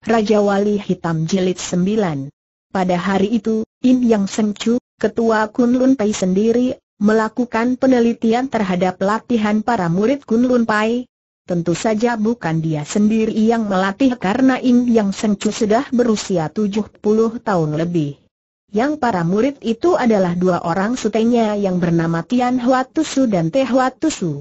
Raja Wali Hitam Jilid 9. Pada hari itu, In Yang Sengcu, Ketua Kunlun Pai sendiri, melakukan penelitian terhadap latihan para murid Kunlun Pai. Tentu saja bukan dia sendiri yang melatih karena In Yang Sengcu sudah berusia 70 tahun lebih. Yang para murid itu adalah dua orang sutenya yang bernama Tian Huatusu dan Teh Huatusu.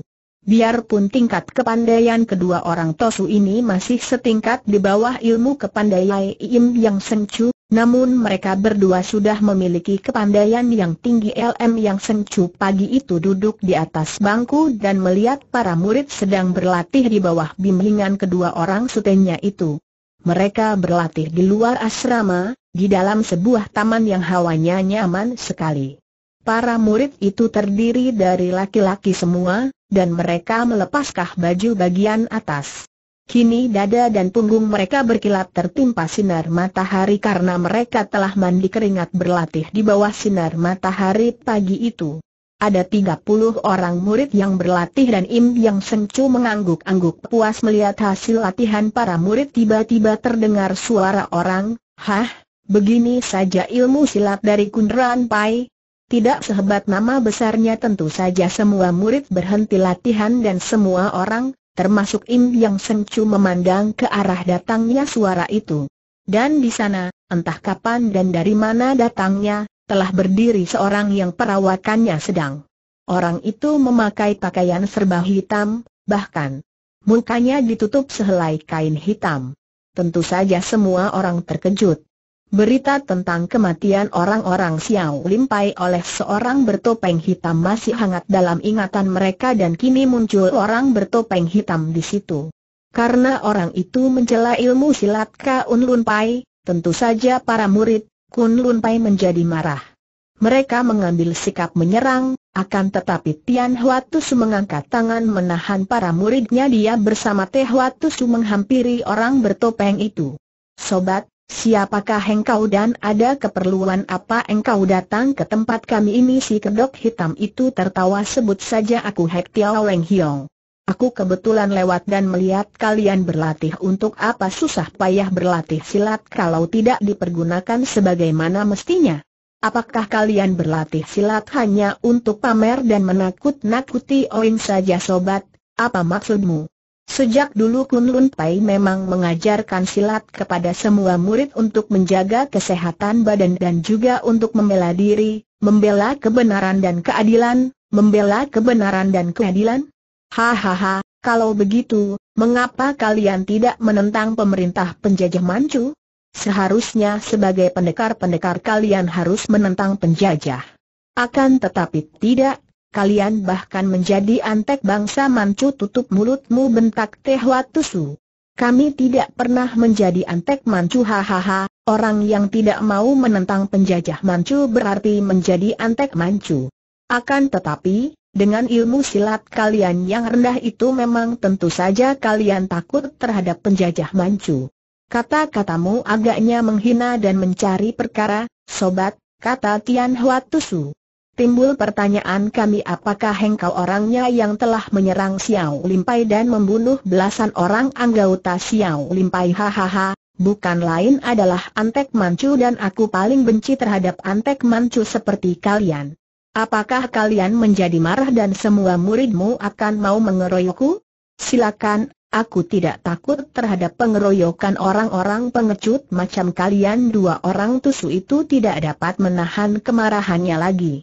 Biarpun tingkat kepandaian kedua orang Tosu ini masih setingkat di bawah ilmu kepandaian Im Yang senju, namun mereka berdua sudah memiliki kepandaian yang tinggi LM Yang senju. pagi itu duduk di atas bangku dan melihat para murid sedang berlatih di bawah bimbingan kedua orang sutenya itu. Mereka berlatih di luar asrama, di dalam sebuah taman yang hawanya nyaman sekali. Para murid itu terdiri dari laki-laki semua, dan mereka melepaskah baju bagian atas. Kini dada dan punggung mereka berkilat tertimpa sinar matahari karena mereka telah mandi keringat berlatih di bawah sinar matahari pagi itu. Ada 30 orang murid yang berlatih dan Im Yang senyum mengangguk-angguk puas melihat hasil latihan para murid tiba-tiba terdengar suara orang, Hah, begini saja ilmu silat dari Kunderan Pai, tidak sehebat nama besarnya tentu saja semua murid berhenti latihan dan semua orang, termasuk Im Yang Sengcu memandang ke arah datangnya suara itu. Dan di sana, entah kapan dan dari mana datangnya, telah berdiri seorang yang perawakannya sedang. Orang itu memakai pakaian serba hitam, bahkan mukanya ditutup sehelai kain hitam. Tentu saja semua orang terkejut. Berita tentang kematian orang-orang Xiao Limpai oleh seorang bertopeng hitam masih hangat dalam ingatan mereka dan kini muncul orang bertopeng hitam di situ. Karena orang itu mencela ilmu silat Lun Lunpai, tentu saja para murid Kun Lunpai menjadi marah. Mereka mengambil sikap menyerang, akan tetapi Tian Huatus mengangkat tangan menahan para muridnya dia bersama Teh Huatus menghampiri orang bertopeng itu. Sobat, Siapakah engkau dan ada keperluan apa engkau datang ke tempat kami ini si kedok hitam itu tertawa sebut saja aku Hek Tiao Leng Hiong. Aku kebetulan lewat dan melihat kalian berlatih untuk apa susah payah berlatih silat kalau tidak dipergunakan sebagaimana mestinya. Apakah kalian berlatih silat hanya untuk pamer dan menakut-nakuti Oin saja sobat, apa maksudmu? Sejak dulu Kun Lun Pai memang mengajarkan silat kepada semua murid untuk menjaga kesehatan badan dan juga untuk membela diri, membela kebenaran dan keadilan, membela kebenaran dan keadilan. Hahaha, kalau begitu, mengapa kalian tidak menentang pemerintah penjajah Manchu? Seharusnya sebagai pendekar-pendekar kalian harus menentang penjajah. Akan tetapi tidak, kalian bahkan menjadi antek bangsa Manchu tutup mulutmu bentak Teh Watusu. Kami tidak pernah menjadi antek Manchu hahaha, orang yang tidak mau menentang penjajah Manchu berarti menjadi antek Manchu. Akan tetapi, dengan ilmu silat kalian yang rendah itu memang tentu saja kalian takut terhadap penjajah Manchu. Kata-katamu agaknya menghina dan mencari perkara, sobat, kata Tian Huatusu. Timbul pertanyaan kami apakah engkau orangnya yang telah menyerang Xiao Limpai dan membunuh belasan orang anggota Xiao Limpai hahaha, bukan lain adalah Antek Mancu dan aku paling benci terhadap Antek Mancu seperti kalian. Apakah kalian menjadi marah dan semua muridmu akan mau mengeroyokku? Silakan, aku tidak takut terhadap pengeroyokan orang-orang pengecut macam kalian dua orang tusu itu tidak dapat menahan kemarahannya lagi.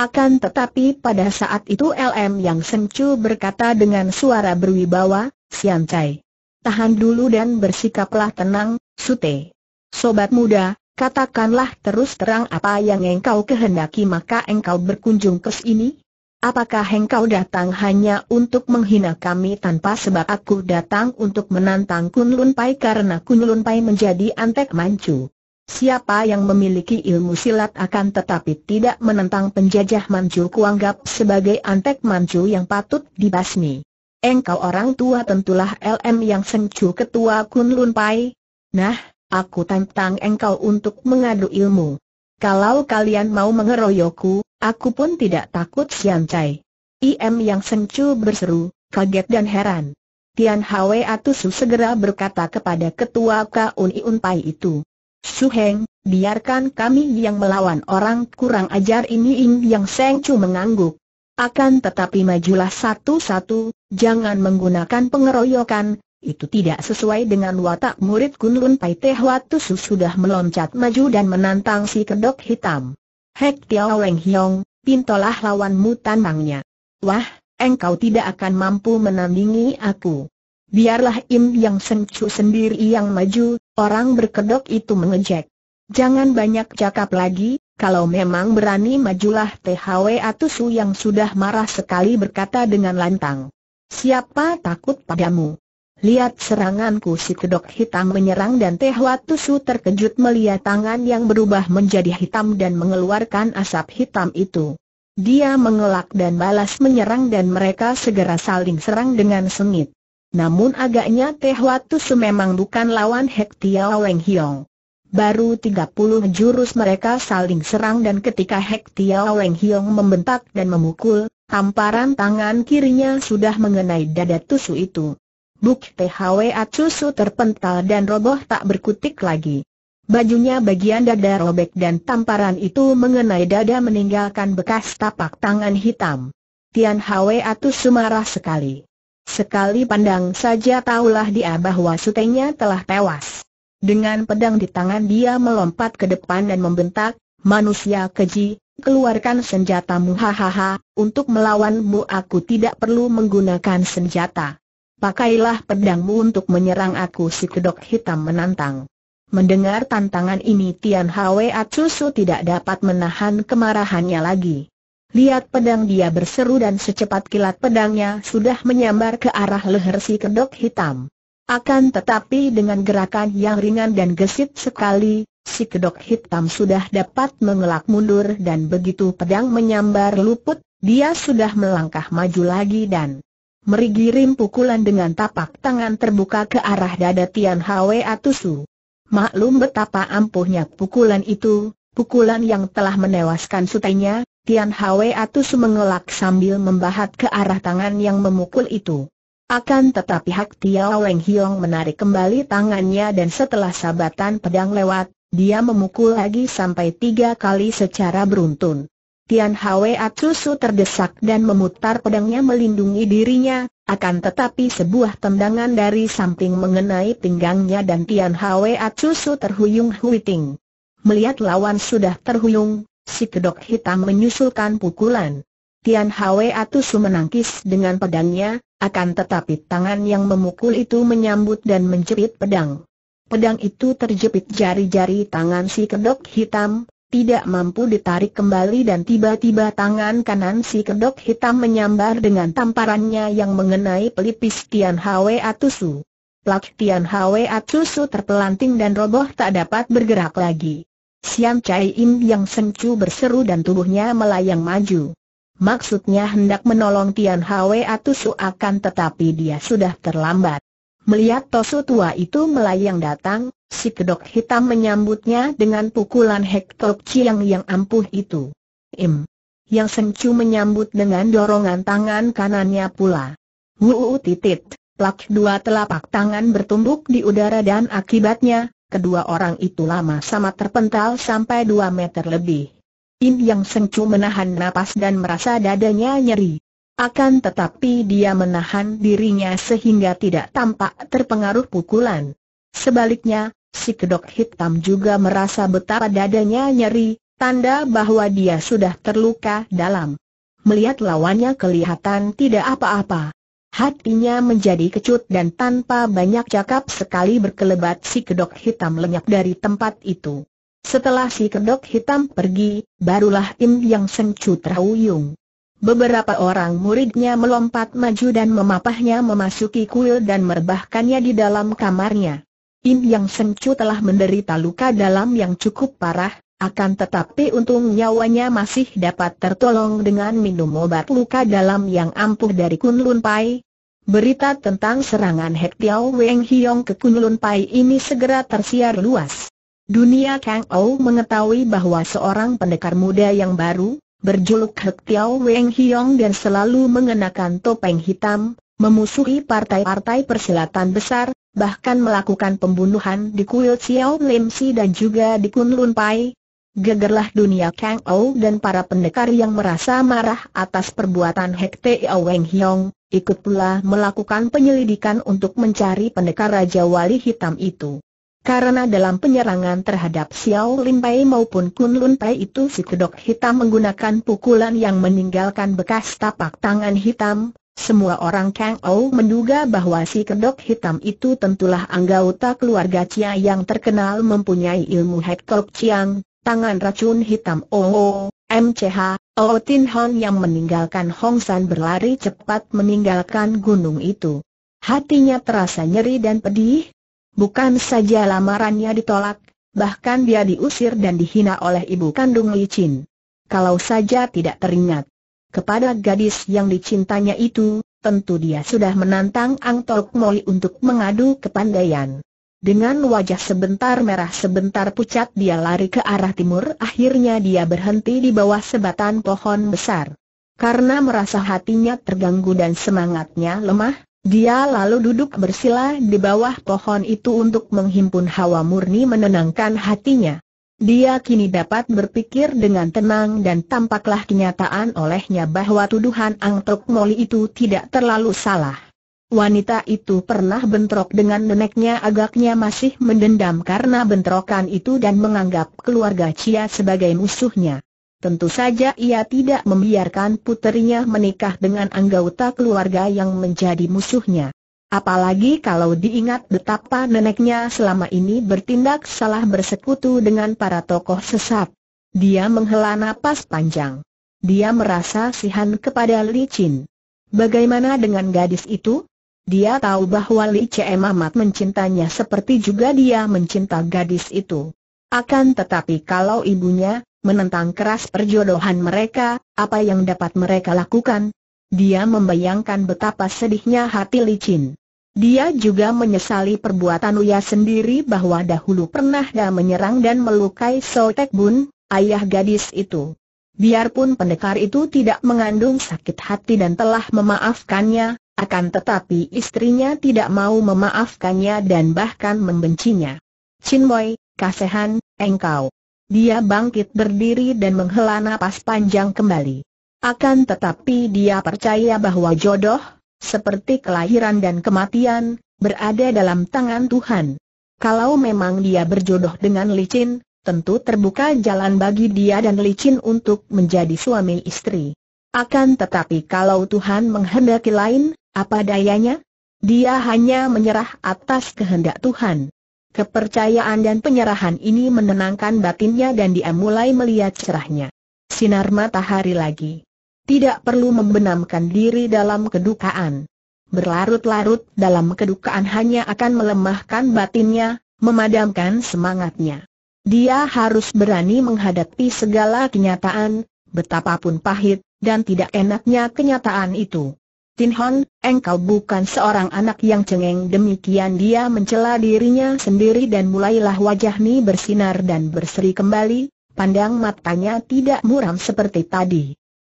Akan tetapi pada saat itu LM yang sencu berkata dengan suara berwibawa, Sian Cai. Tahan dulu dan bersikaplah tenang, Sute. Sobat muda, katakanlah terus terang apa yang engkau kehendaki maka engkau berkunjung ke sini? Apakah engkau datang hanya untuk menghina kami tanpa sebab aku datang untuk menantang Kun Pai karena Kun Pai menjadi antek mancu? Siapa yang memiliki ilmu silat akan tetapi tidak menentang penjajah Manchu kuanggap sebagai antek Manchu yang patut dibasmi. Engkau orang tua tentulah LM yang sengcu ketua Kunlun Pai. Nah, aku tantang engkau untuk mengadu ilmu. Kalau kalian mau mengeroyokku, aku pun tidak takut siancai. IM yang sengcu berseru, kaget dan heran. Tian Hwe Atusu segera berkata kepada ketua Kun Iun Pai itu. Su biarkan kami yang melawan orang kurang ajar ini Ing Yang Seng Chu mengangguk. Akan tetapi majulah satu-satu, jangan menggunakan pengeroyokan, itu tidak sesuai dengan watak murid Kunlun Pai Teh Watu sudah meloncat maju dan menantang si kedok hitam. Hek Tiao Weng Hiong, pintolah lawanmu tanangnya. Wah, engkau tidak akan mampu menandingi aku. Biarlah Im Yang sengcu sendiri yang maju, Orang berkedok itu mengejek. Jangan banyak cakap lagi, kalau memang berani majulah THW Atusu yang sudah marah sekali berkata dengan lantang. Siapa takut padamu? Lihat seranganku si kedok hitam menyerang dan THW Su terkejut melihat tangan yang berubah menjadi hitam dan mengeluarkan asap hitam itu. Dia mengelak dan balas menyerang dan mereka segera saling serang dengan sengit. Namun agaknya Teh Watus memang bukan lawan Hek Tiao Weng Hiong. Baru 30 jurus mereka saling serang dan ketika Hek Tiao Weng Hiong membentak dan memukul, tamparan tangan kirinya sudah mengenai dada Tusu itu. Buk Teh THW Atsusu terpental dan roboh tak berkutik lagi. Bajunya bagian dada robek dan tamparan itu mengenai dada meninggalkan bekas tapak tangan hitam. Tian Hwe Atsusu marah sekali. Sekali pandang saja tahulah dia bahwa sutenya telah tewas. Dengan pedang di tangan dia melompat ke depan dan membentak, manusia keji, keluarkan senjatamu hahaha, untuk melawanmu aku tidak perlu menggunakan senjata. Pakailah pedangmu untuk menyerang aku si kedok hitam menantang. Mendengar tantangan ini Tian Hwe Atsusu tidak dapat menahan kemarahannya lagi. Lihat pedang dia berseru dan secepat kilat pedangnya sudah menyambar ke arah leher si kedok hitam. Akan tetapi dengan gerakan yang ringan dan gesit sekali, si kedok hitam sudah dapat mengelak mundur dan begitu pedang menyambar luput, dia sudah melangkah maju lagi dan merigirim pukulan dengan tapak tangan terbuka ke arah dada Tian Hwe Atusu. Maklum betapa ampuhnya pukulan itu, pukulan yang telah menewaskan sutenya, Tian Hwe Atus mengelak sambil membahat ke arah tangan yang memukul itu. Akan tetapi Hak Tiao Leng Hiong menarik kembali tangannya dan setelah sabatan pedang lewat, dia memukul lagi sampai tiga kali secara beruntun. Tian Hwe Atusu terdesak dan memutar pedangnya melindungi dirinya, akan tetapi sebuah tendangan dari samping mengenai pinggangnya dan Tian Hwe Atusu terhuyung-huiting. Melihat lawan sudah terhuyung, si kedok hitam menyusulkan pukulan. Tian Hwe Atusu menangkis dengan pedangnya, akan tetapi tangan yang memukul itu menyambut dan menjepit pedang. Pedang itu terjepit jari-jari tangan si kedok hitam, tidak mampu ditarik kembali dan tiba-tiba tangan kanan si kedok hitam menyambar dengan tamparannya yang mengenai pelipis Tian Hwe Atusu. Plak Tian Hwe Atusu terpelanting dan roboh tak dapat bergerak lagi. Siam Chai Im yang sencu berseru dan tubuhnya melayang maju. Maksudnya hendak menolong Tian Hwe atau Su akan tetapi dia sudah terlambat. Melihat Tosu tua itu melayang datang, si kedok hitam menyambutnya dengan pukulan Hektok Chiang yang ampuh itu. Im. Yang sencu menyambut dengan dorongan tangan kanannya pula. Wuu titit, plak dua telapak tangan bertumbuk di udara dan akibatnya, kedua orang itu lama sama terpental sampai dua meter lebih. In Yang Sengcu menahan napas dan merasa dadanya nyeri. Akan tetapi dia menahan dirinya sehingga tidak tampak terpengaruh pukulan. Sebaliknya, si kedok hitam juga merasa betapa dadanya nyeri, tanda bahwa dia sudah terluka dalam. Melihat lawannya kelihatan tidak apa-apa. Hatinya menjadi kecut dan tanpa banyak cakap sekali berkelebat si kedok hitam lenyap dari tempat itu. Setelah si kedok hitam pergi, barulah Im Yang Sencu terhuyung. Beberapa orang muridnya melompat maju dan memapahnya memasuki kuil dan merebahkannya di dalam kamarnya. Im Yang Sencu telah menderita luka dalam yang cukup parah, akan tetapi untung nyawanya masih dapat tertolong dengan minum obat luka dalam yang ampuh dari Kunlun Pai. Berita tentang serangan Hek Tiao Weng Hiong ke Kunlun Pai ini segera tersiar luas. Dunia Kang Ou mengetahui bahwa seorang pendekar muda yang baru, berjuluk Hek Tiao Weng Hiong dan selalu mengenakan topeng hitam, memusuhi partai-partai persilatan besar, bahkan melakukan pembunuhan di kuil Xiao Lim Si dan juga di Kunlun Pai, gegerlah dunia Kang Ou dan para pendekar yang merasa marah atas perbuatan Hek Teo Weng Hiong, ikut pula melakukan penyelidikan untuk mencari pendekar Raja Wali Hitam itu. Karena dalam penyerangan terhadap Xiao Lim Pai maupun Kun Lun Pai itu si kedok hitam menggunakan pukulan yang meninggalkan bekas tapak tangan hitam, semua orang Kang Ou menduga bahwa si kedok hitam itu tentulah anggota keluarga Chia yang terkenal mempunyai ilmu Hektok Chiang, tangan racun hitam Oh, MCH, oh, oh Tin Hon yang meninggalkan Hong San berlari cepat meninggalkan gunung itu. Hatinya terasa nyeri dan pedih. Bukan saja lamarannya ditolak, bahkan dia diusir dan dihina oleh ibu kandung Li licin. Kalau saja tidak teringat. Kepada gadis yang dicintanya itu, tentu dia sudah menantang Ang Tok Moli untuk mengadu kepandaian. Dengan wajah sebentar merah sebentar pucat dia lari ke arah timur Akhirnya dia berhenti di bawah sebatan pohon besar Karena merasa hatinya terganggu dan semangatnya lemah Dia lalu duduk bersila di bawah pohon itu untuk menghimpun hawa murni menenangkan hatinya Dia kini dapat berpikir dengan tenang dan tampaklah kenyataan olehnya bahwa tuduhan Ang Tok Moli itu tidak terlalu salah Wanita itu pernah bentrok dengan neneknya agaknya masih mendendam karena bentrokan itu dan menganggap keluarga Cia sebagai musuhnya. Tentu saja ia tidak membiarkan puterinya menikah dengan anggota keluarga yang menjadi musuhnya. Apalagi kalau diingat betapa neneknya selama ini bertindak salah bersekutu dengan para tokoh sesat. Dia menghela napas panjang. Dia merasa sihan kepada Li Licin. Bagaimana dengan gadis itu? Dia tahu bahwa Li Che Mamat mencintanya seperti juga dia mencinta gadis itu. Akan tetapi kalau ibunya menentang keras perjodohan mereka, apa yang dapat mereka lakukan? Dia membayangkan betapa sedihnya hati Li Chin. Dia juga menyesali perbuatan Uya sendiri bahwa dahulu pernah dia menyerang dan melukai Tek Bun, ayah gadis itu. Biarpun pendekar itu tidak mengandung sakit hati dan telah memaafkannya, akan tetapi istrinya tidak mau memaafkannya dan bahkan membencinya. Chin Boy, kasehan, engkau. Dia bangkit berdiri dan menghela napas panjang kembali. Akan tetapi dia percaya bahwa jodoh, seperti kelahiran dan kematian, berada dalam tangan Tuhan. Kalau memang dia berjodoh dengan licin, tentu terbuka jalan bagi dia dan licin untuk menjadi suami istri. Akan tetapi kalau Tuhan menghendaki lain, apa dayanya? Dia hanya menyerah atas kehendak Tuhan. Kepercayaan dan penyerahan ini menenangkan batinnya dan dia mulai melihat cerahnya. Sinar matahari lagi. Tidak perlu membenamkan diri dalam kedukaan. Berlarut-larut dalam kedukaan hanya akan melemahkan batinnya, memadamkan semangatnya. Dia harus berani menghadapi segala kenyataan, betapapun pahit, dan tidak enaknya kenyataan itu. Tin Hon, engkau bukan seorang anak yang cengeng demikian dia mencela dirinya sendiri dan mulailah wajah ni bersinar dan berseri kembali, pandang matanya tidak muram seperti tadi.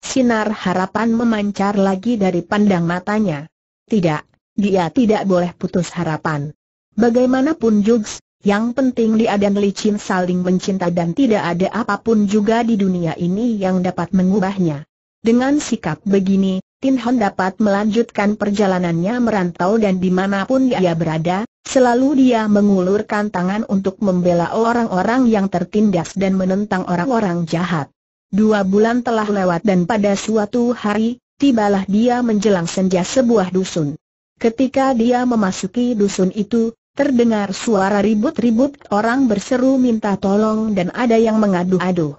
Sinar harapan memancar lagi dari pandang matanya. Tidak, dia tidak boleh putus harapan. Bagaimanapun Jugs, yang penting dia dan Licin saling mencinta dan tidak ada apapun juga di dunia ini yang dapat mengubahnya. Dengan sikap begini, Tin Hon dapat melanjutkan perjalanannya merantau dan dimanapun dia berada, selalu dia mengulurkan tangan untuk membela orang-orang yang tertindas dan menentang orang-orang jahat. Dua bulan telah lewat dan pada suatu hari, tibalah dia menjelang senja sebuah dusun. Ketika dia memasuki dusun itu, terdengar suara ribut-ribut orang berseru minta tolong dan ada yang mengadu-adu.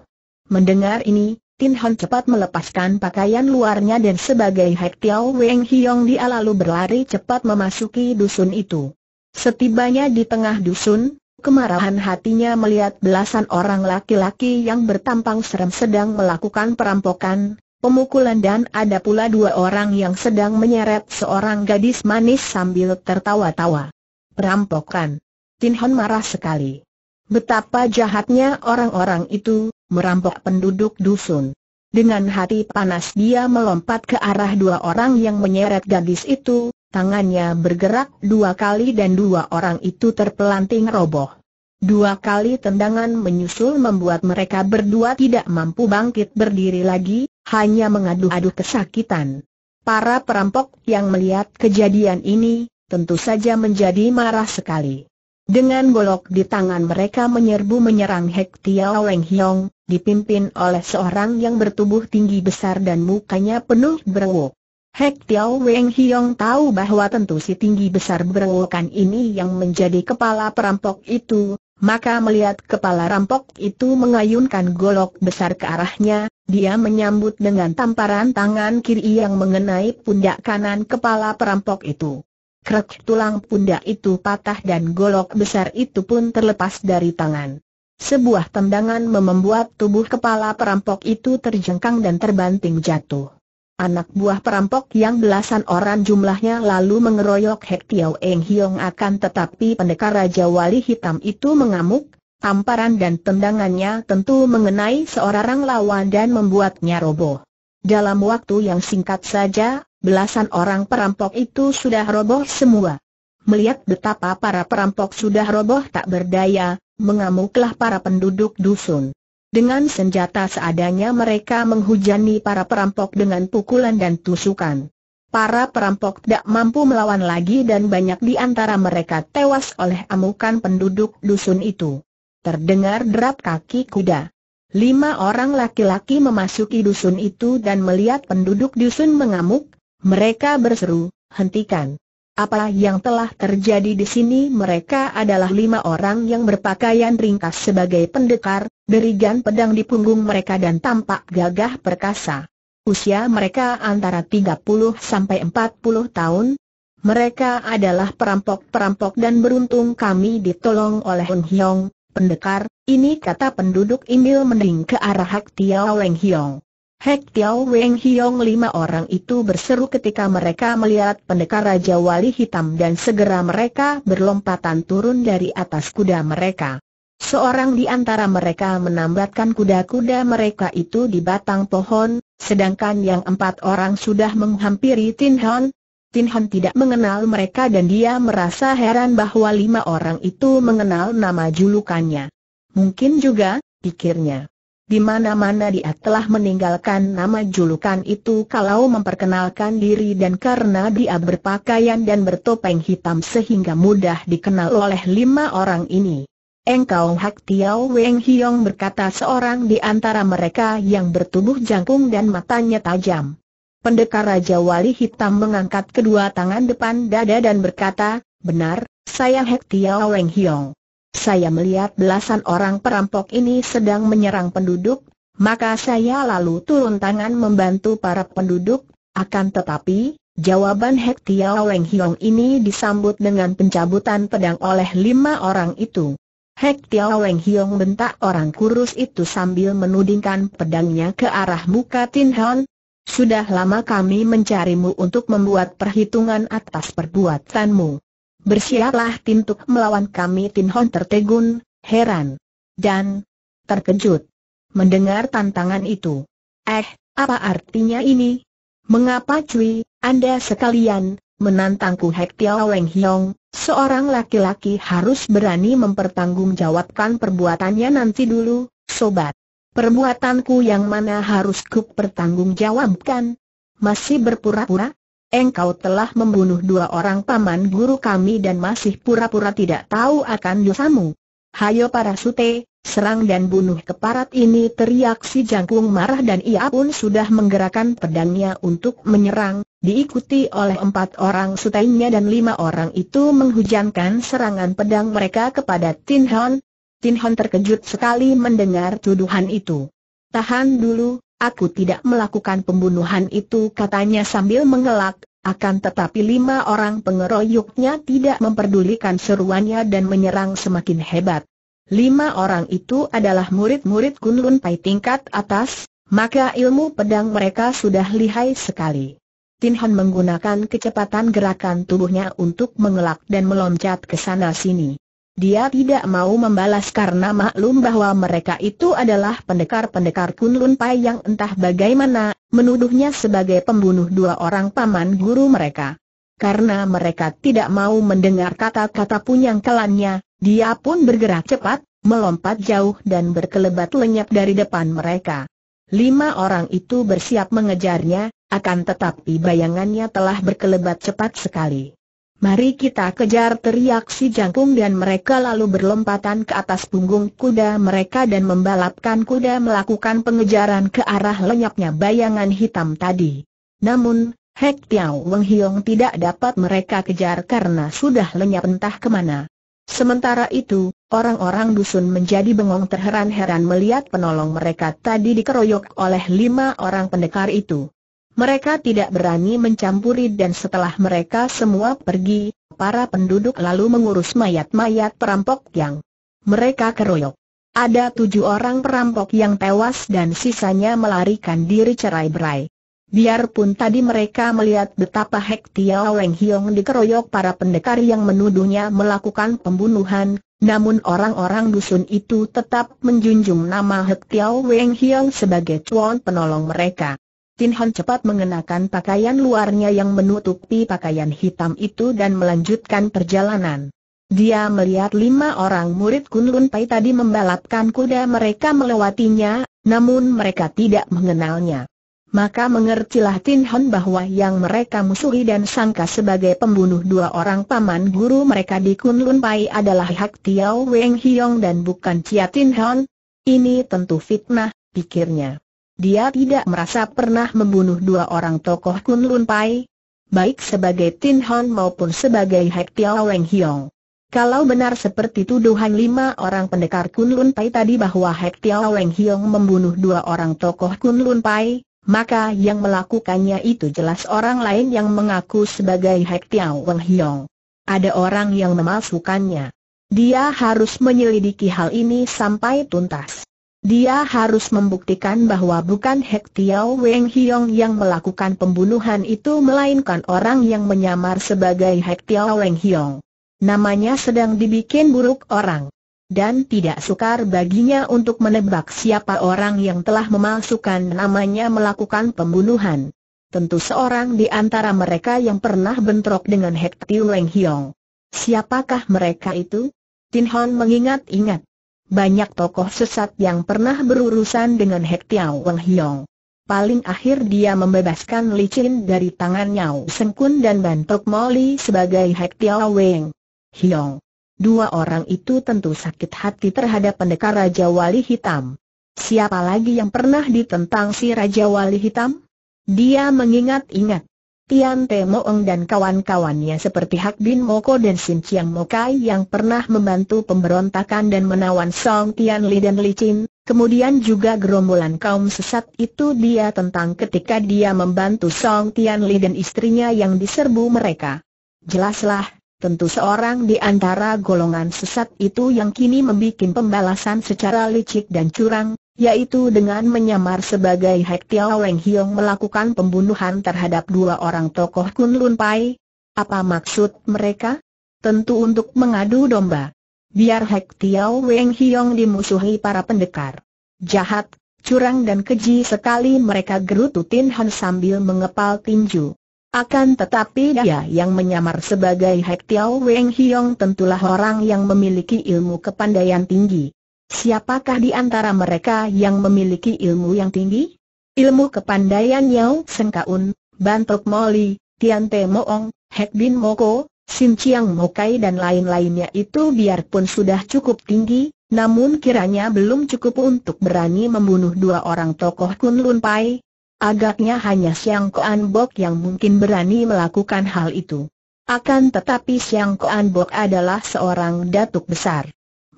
Mendengar ini, Tin Hon cepat melepaskan pakaian luarnya dan sebagai Hek Tiao Weng Hiong dia lalu berlari cepat memasuki dusun itu. Setibanya di tengah dusun, kemarahan hatinya melihat belasan orang laki-laki yang bertampang serem sedang melakukan perampokan, pemukulan dan ada pula dua orang yang sedang menyeret seorang gadis manis sambil tertawa-tawa. Perampokan. Tin Hon marah sekali. Betapa jahatnya orang-orang itu, merampok penduduk dusun. Dengan hati panas dia melompat ke arah dua orang yang menyeret gadis itu, tangannya bergerak dua kali dan dua orang itu terpelanting roboh. Dua kali tendangan menyusul membuat mereka berdua tidak mampu bangkit berdiri lagi, hanya mengadu-adu kesakitan. Para perampok yang melihat kejadian ini, tentu saja menjadi marah sekali. Dengan golok di tangan mereka menyerbu menyerang Hek Tiao Leng Hiong, dipimpin oleh seorang yang bertubuh tinggi besar dan mukanya penuh berwok. Hek Tiao Weng Hiong tahu bahwa tentu si tinggi besar berwokan ini yang menjadi kepala perampok itu, maka melihat kepala rampok itu mengayunkan golok besar ke arahnya, dia menyambut dengan tamparan tangan kiri yang mengenai pundak kanan kepala perampok itu. Krek tulang pundak itu patah dan golok besar itu pun terlepas dari tangan. Sebuah tendangan membuat tubuh kepala perampok itu terjengkang dan terbanting jatuh. Anak buah perampok yang belasan orang jumlahnya lalu mengeroyok Hek Tiau Eng Hiong akan tetapi pendekar Raja Wali Hitam itu mengamuk, tamparan dan tendangannya tentu mengenai seorang lawan dan membuatnya roboh. Dalam waktu yang singkat saja, belasan orang perampok itu sudah roboh semua. Melihat betapa para perampok sudah roboh tak berdaya, mengamuklah para penduduk dusun. Dengan senjata seadanya mereka menghujani para perampok dengan pukulan dan tusukan. Para perampok tak mampu melawan lagi dan banyak di antara mereka tewas oleh amukan penduduk dusun itu. Terdengar derap kaki kuda. Lima orang laki-laki memasuki dusun itu dan melihat penduduk dusun mengamuk, mereka berseru, hentikan. Apa yang telah terjadi di sini mereka adalah lima orang yang berpakaian ringkas sebagai pendekar, derigan pedang di punggung mereka dan tampak gagah perkasa. Usia mereka antara 30 sampai 40 tahun, mereka adalah perampok-perampok dan beruntung kami ditolong oleh Hun Hyong, Pendekar, ini kata penduduk imil mending ke arah Hak Tiao Weng Hiong. Hek Tiao Weng Hiong lima orang itu berseru ketika mereka melihat pendekar Raja Wali Hitam dan segera mereka berlompatan turun dari atas kuda mereka. Seorang di antara mereka menambatkan kuda-kuda mereka itu di batang pohon, sedangkan yang empat orang sudah menghampiri Tin Hon, Tin Han tidak mengenal mereka dan dia merasa heran bahwa lima orang itu mengenal nama julukannya. Mungkin juga, pikirnya. Di mana-mana dia telah meninggalkan nama julukan itu kalau memperkenalkan diri dan karena dia berpakaian dan bertopeng hitam sehingga mudah dikenal oleh lima orang ini. Engkau Hak Tiao Weng Hiong berkata seorang di antara mereka yang bertubuh jangkung dan matanya tajam. Pendekar Raja Wali Hitam mengangkat kedua tangan depan dada dan berkata, benar, saya Hek Tiao Weng Hiong. Saya melihat belasan orang perampok ini sedang menyerang penduduk, maka saya lalu turun tangan membantu para penduduk, akan tetapi, jawaban Hek Tiao Weng Hiong ini disambut dengan pencabutan pedang oleh lima orang itu. Hek Tiao Weng Hiong bentak orang kurus itu sambil menudingkan pedangnya ke arah muka Tin Hon, sudah lama kami mencarimu untuk membuat perhitungan atas perbuatanmu. Bersiaplah tintuk melawan kami Tin Hon tertegun, heran, dan terkejut mendengar tantangan itu. Eh, apa artinya ini? Mengapa cuy, Anda sekalian, menantangku Hek Tiao Leng Hiong, seorang laki-laki harus berani mempertanggungjawabkan perbuatannya nanti dulu, sobat. Perbuatanku yang mana harus ku pertanggungjawabkan? Masih berpura-pura? Engkau telah membunuh dua orang paman guru kami dan masih pura-pura tidak tahu akan dosamu. Hayo para sute, serang dan bunuh keparat ini teriak si jangkung marah dan ia pun sudah menggerakkan pedangnya untuk menyerang, diikuti oleh empat orang sutainya dan lima orang itu menghujankan serangan pedang mereka kepada Tin Hon, Tin Hon terkejut sekali mendengar tuduhan itu. Tahan dulu, aku tidak melakukan pembunuhan itu katanya sambil mengelak, akan tetapi lima orang pengeroyoknya tidak memperdulikan seruannya dan menyerang semakin hebat. Lima orang itu adalah murid-murid Kunlun Pai tingkat atas, maka ilmu pedang mereka sudah lihai sekali. Tin Hon menggunakan kecepatan gerakan tubuhnya untuk mengelak dan meloncat ke sana sini. Dia tidak mau membalas karena maklum bahwa mereka itu adalah pendekar-pendekar Kunlun Pai yang entah bagaimana, menuduhnya sebagai pembunuh dua orang paman guru mereka. Karena mereka tidak mau mendengar kata-kata kelannya, dia pun bergerak cepat, melompat jauh dan berkelebat lenyap dari depan mereka. Lima orang itu bersiap mengejarnya, akan tetapi bayangannya telah berkelebat cepat sekali. Mari kita kejar teriak si jangkung dan mereka lalu berlompatan ke atas punggung kuda mereka dan membalapkan kuda melakukan pengejaran ke arah lenyapnya bayangan hitam tadi. Namun, Hek Tiao Weng Hiong tidak dapat mereka kejar karena sudah lenyap entah kemana. Sementara itu, orang-orang dusun menjadi bengong terheran-heran melihat penolong mereka tadi dikeroyok oleh lima orang pendekar itu. Mereka tidak berani mencampuri dan setelah mereka semua pergi, para penduduk lalu mengurus mayat-mayat perampok yang mereka keroyok. Ada tujuh orang perampok yang tewas dan sisanya melarikan diri cerai-berai. Biarpun tadi mereka melihat betapa Hek Tiao Weng Hiong dikeroyok para pendekar yang menuduhnya melakukan pembunuhan, namun orang-orang dusun itu tetap menjunjung nama Hek Tiao Weng Hiong sebagai cuan penolong mereka. Tin Han cepat mengenakan pakaian luarnya yang menutupi pakaian hitam itu dan melanjutkan perjalanan. Dia melihat lima orang murid Kunlun Pai tadi membalapkan kuda mereka melewatinya, namun mereka tidak mengenalnya. Maka mengertilah Tin Hon bahwa yang mereka musuhi dan sangka sebagai pembunuh dua orang paman guru mereka di Kunlun Pai adalah Hak Tiao Weng Hiong dan bukan Chia Tin Hon. Ini tentu fitnah, pikirnya. Dia tidak merasa pernah membunuh dua orang tokoh Kunlun Pai, baik sebagai Tin Hon maupun sebagai Hek Tiao Weng Hiong. Kalau benar seperti tuduhan lima orang pendekar Kunlun Pai tadi bahwa Hek Tiao Weng Hiong membunuh dua orang tokoh Kunlun Pai, maka yang melakukannya itu jelas orang lain yang mengaku sebagai Hek Tiao Weng Hiong. Ada orang yang memasukkannya. Dia harus menyelidiki hal ini sampai tuntas. Dia harus membuktikan bahwa bukan Hek Tiao Weng Hiong yang melakukan pembunuhan itu melainkan orang yang menyamar sebagai Hek Tiao Weng Hiong. Namanya sedang dibikin buruk orang. Dan tidak sukar baginya untuk menebak siapa orang yang telah memalsukan namanya melakukan pembunuhan. Tentu seorang di antara mereka yang pernah bentrok dengan Hek Tiao Weng Hiong. Siapakah mereka itu? Tin Hon mengingat-ingat banyak tokoh sesat yang pernah berurusan dengan Hek Tiao Weng Hiong. Paling akhir dia membebaskan Li licin dari tangan Nyao Kun dan Bantok Moli sebagai Hek Tiao Weng Hiong. Dua orang itu tentu sakit hati terhadap pendekar Raja Wali Hitam. Siapa lagi yang pernah ditentang si Raja Wali Hitam? Dia mengingat-ingat. Tian Te Moong dan kawan-kawannya seperti Hak Bin Moko dan Sin Chiang Mokai yang pernah membantu pemberontakan dan menawan Song Tian Li dan Li Chin, kemudian juga gerombolan kaum sesat itu dia tentang ketika dia membantu Song Tian Li dan istrinya yang diserbu mereka. Jelaslah, tentu seorang di antara golongan sesat itu yang kini membuat pembalasan secara licik dan curang, yaitu dengan menyamar sebagai Hek Tiao Leng Hiong melakukan pembunuhan terhadap dua orang tokoh Kunlun Pai. Apa maksud mereka? Tentu untuk mengadu domba. Biar Hek Tiao Leng Hiong dimusuhi para pendekar. Jahat, curang dan keji sekali mereka gerutu Tin Han sambil mengepal tinju. Akan tetapi dia yang menyamar sebagai Hek Tiao Weng Hiong tentulah orang yang memiliki ilmu kepandaian tinggi. Siapakah di antara mereka yang memiliki ilmu yang tinggi? Ilmu kepandaian Yao Sengkaun, Bantok Moli, Tian Te Moong, Hek Bin Moko, Sin Chiang Mokai dan lain-lainnya itu biarpun sudah cukup tinggi, namun kiranya belum cukup untuk berani membunuh dua orang tokoh Kun Lun Pai. Agaknya hanya Siang Koan Bok yang mungkin berani melakukan hal itu. Akan tetapi Siang Koan Bok adalah seorang datuk besar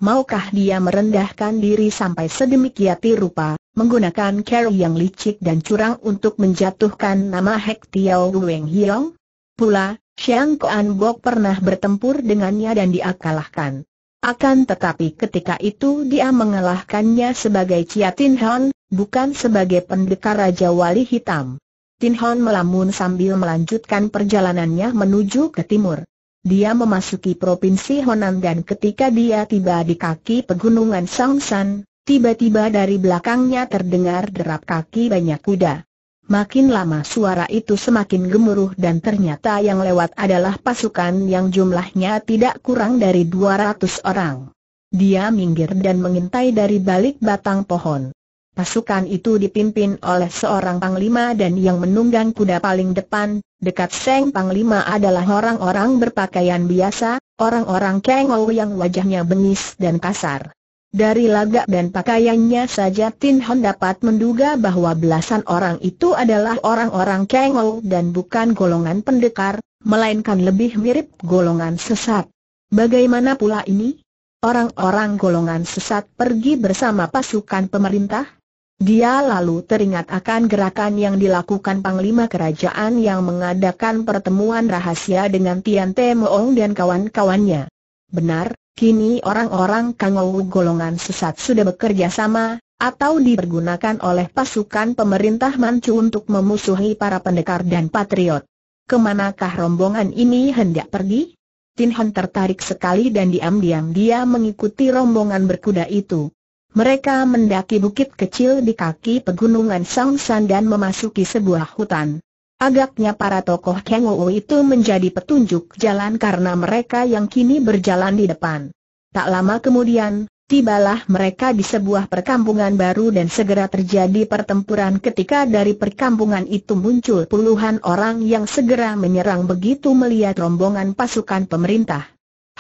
maukah dia merendahkan diri sampai sedemikian rupa, menggunakan cara yang licik dan curang untuk menjatuhkan nama Hek Tiao Weng Hiong? Pula, Xiang Kuan Bok pernah bertempur dengannya dan dia kalahkan. Akan tetapi ketika itu dia mengalahkannya sebagai Chia Tin Hon, bukan sebagai pendekar Raja Wali Hitam. Tin Hon melamun sambil melanjutkan perjalanannya menuju ke timur. Dia memasuki provinsi Honan dan ketika dia tiba di kaki pegunungan Sangsan, tiba-tiba dari belakangnya terdengar derap kaki banyak kuda. Makin lama suara itu semakin gemuruh dan ternyata yang lewat adalah pasukan yang jumlahnya tidak kurang dari 200 orang. Dia minggir dan mengintai dari balik batang pohon. Pasukan itu dipimpin oleh seorang panglima dan yang menunggang kuda paling depan, dekat Seng Panglima adalah orang-orang berpakaian biasa, orang-orang kengol yang wajahnya bengis dan kasar. Dari lagak dan pakaiannya saja Tin Hon dapat menduga bahwa belasan orang itu adalah orang-orang kengol dan bukan golongan pendekar, melainkan lebih mirip golongan sesat. Bagaimana pula ini? Orang-orang golongan sesat pergi bersama pasukan pemerintah? Dia lalu teringat akan gerakan yang dilakukan Panglima Kerajaan yang mengadakan pertemuan rahasia dengan Tian Te Moong dan kawan-kawannya. Benar, kini orang-orang Kangou golongan sesat sudah bekerja sama, atau dipergunakan oleh pasukan pemerintah Manchu untuk memusuhi para pendekar dan patriot. Kemanakah rombongan ini hendak pergi? Tin Han tertarik sekali dan diam-diam dia mengikuti rombongan berkuda itu. Mereka mendaki bukit kecil di kaki pegunungan Sangsan dan memasuki sebuah hutan. Agaknya para tokoh Wu itu menjadi petunjuk jalan karena mereka yang kini berjalan di depan. Tak lama kemudian, tibalah mereka di sebuah perkampungan baru dan segera terjadi pertempuran ketika dari perkampungan itu muncul puluhan orang yang segera menyerang begitu melihat rombongan pasukan pemerintah.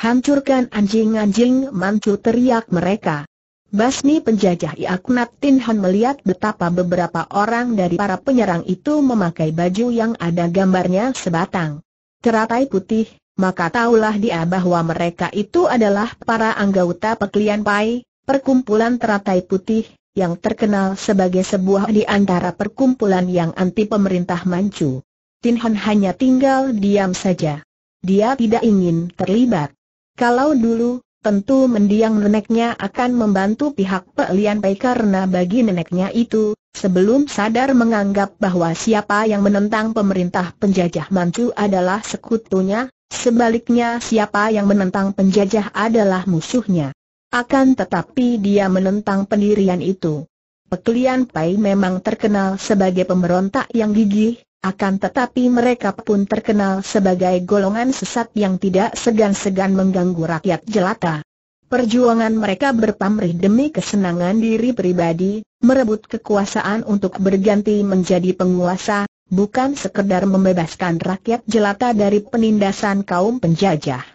Hancurkan anjing-anjing mancu teriak mereka. Basmi penjajah Iaknat Han melihat betapa beberapa orang dari para penyerang itu memakai baju yang ada gambarnya sebatang teratai putih, maka taulah dia bahwa mereka itu adalah para anggota Peklian Pai, perkumpulan teratai putih, yang terkenal sebagai sebuah di antara perkumpulan yang anti pemerintah Manchu. Han hanya tinggal diam saja. Dia tidak ingin terlibat. Kalau dulu, tentu mendiang neneknya akan membantu pihak Pek Lian Pei karena bagi neneknya itu, sebelum sadar menganggap bahwa siapa yang menentang pemerintah penjajah Manchu adalah sekutunya, sebaliknya siapa yang menentang penjajah adalah musuhnya. Akan tetapi dia menentang pendirian itu. Peklian Pai memang terkenal sebagai pemberontak yang gigih, akan tetapi mereka pun terkenal sebagai golongan sesat yang tidak segan-segan mengganggu rakyat jelata. Perjuangan mereka berpamrih demi kesenangan diri pribadi, merebut kekuasaan untuk berganti menjadi penguasa, bukan sekedar membebaskan rakyat jelata dari penindasan kaum penjajah.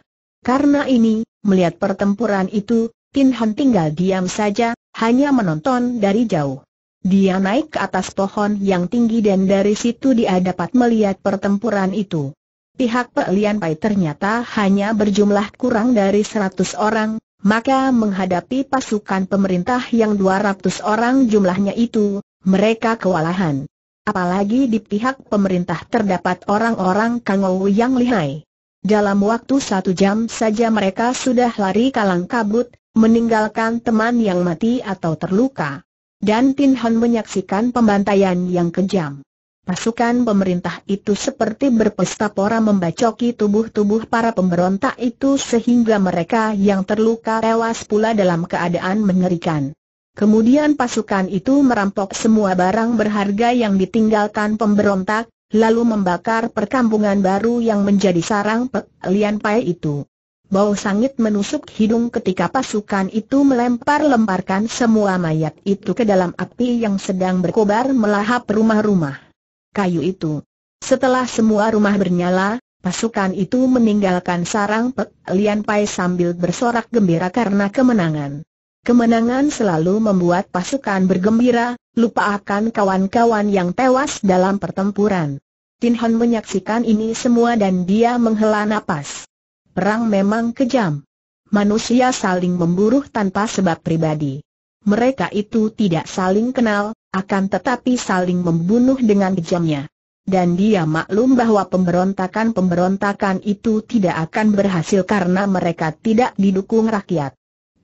Karena ini, melihat pertempuran itu, Tin Han tinggal diam saja, hanya menonton dari jauh. Dia naik ke atas pohon yang tinggi dan dari situ dia dapat melihat pertempuran itu. Pihak Pek Lian Pai ternyata hanya berjumlah kurang dari 100 orang, maka menghadapi pasukan pemerintah yang 200 orang jumlahnya itu, mereka kewalahan. Apalagi di pihak pemerintah terdapat orang-orang Kangou yang lihai. Dalam waktu satu jam saja mereka sudah lari kalang kabut, meninggalkan teman yang mati atau terluka. Dan Tin Han menyaksikan pembantaian yang kejam. Pasukan pemerintah itu seperti berpesta pora membacoki tubuh-tubuh para pemberontak itu sehingga mereka yang terluka tewas pula dalam keadaan mengerikan. Kemudian pasukan itu merampok semua barang berharga yang ditinggalkan pemberontak, lalu membakar perkampungan baru yang menjadi sarang Pek Pai itu. Bau sangit menusuk hidung ketika pasukan itu melempar-lemparkan semua mayat itu ke dalam api yang sedang berkobar melahap rumah-rumah kayu itu. Setelah semua rumah bernyala, pasukan itu meninggalkan sarang Pek Lian Pai sambil bersorak gembira karena kemenangan. Kemenangan selalu membuat pasukan bergembira, lupa akan kawan-kawan yang tewas dalam pertempuran. Tin Han menyaksikan ini semua dan dia menghela napas perang memang kejam. Manusia saling memburu tanpa sebab pribadi. Mereka itu tidak saling kenal, akan tetapi saling membunuh dengan kejamnya. Dan dia maklum bahwa pemberontakan-pemberontakan itu tidak akan berhasil karena mereka tidak didukung rakyat.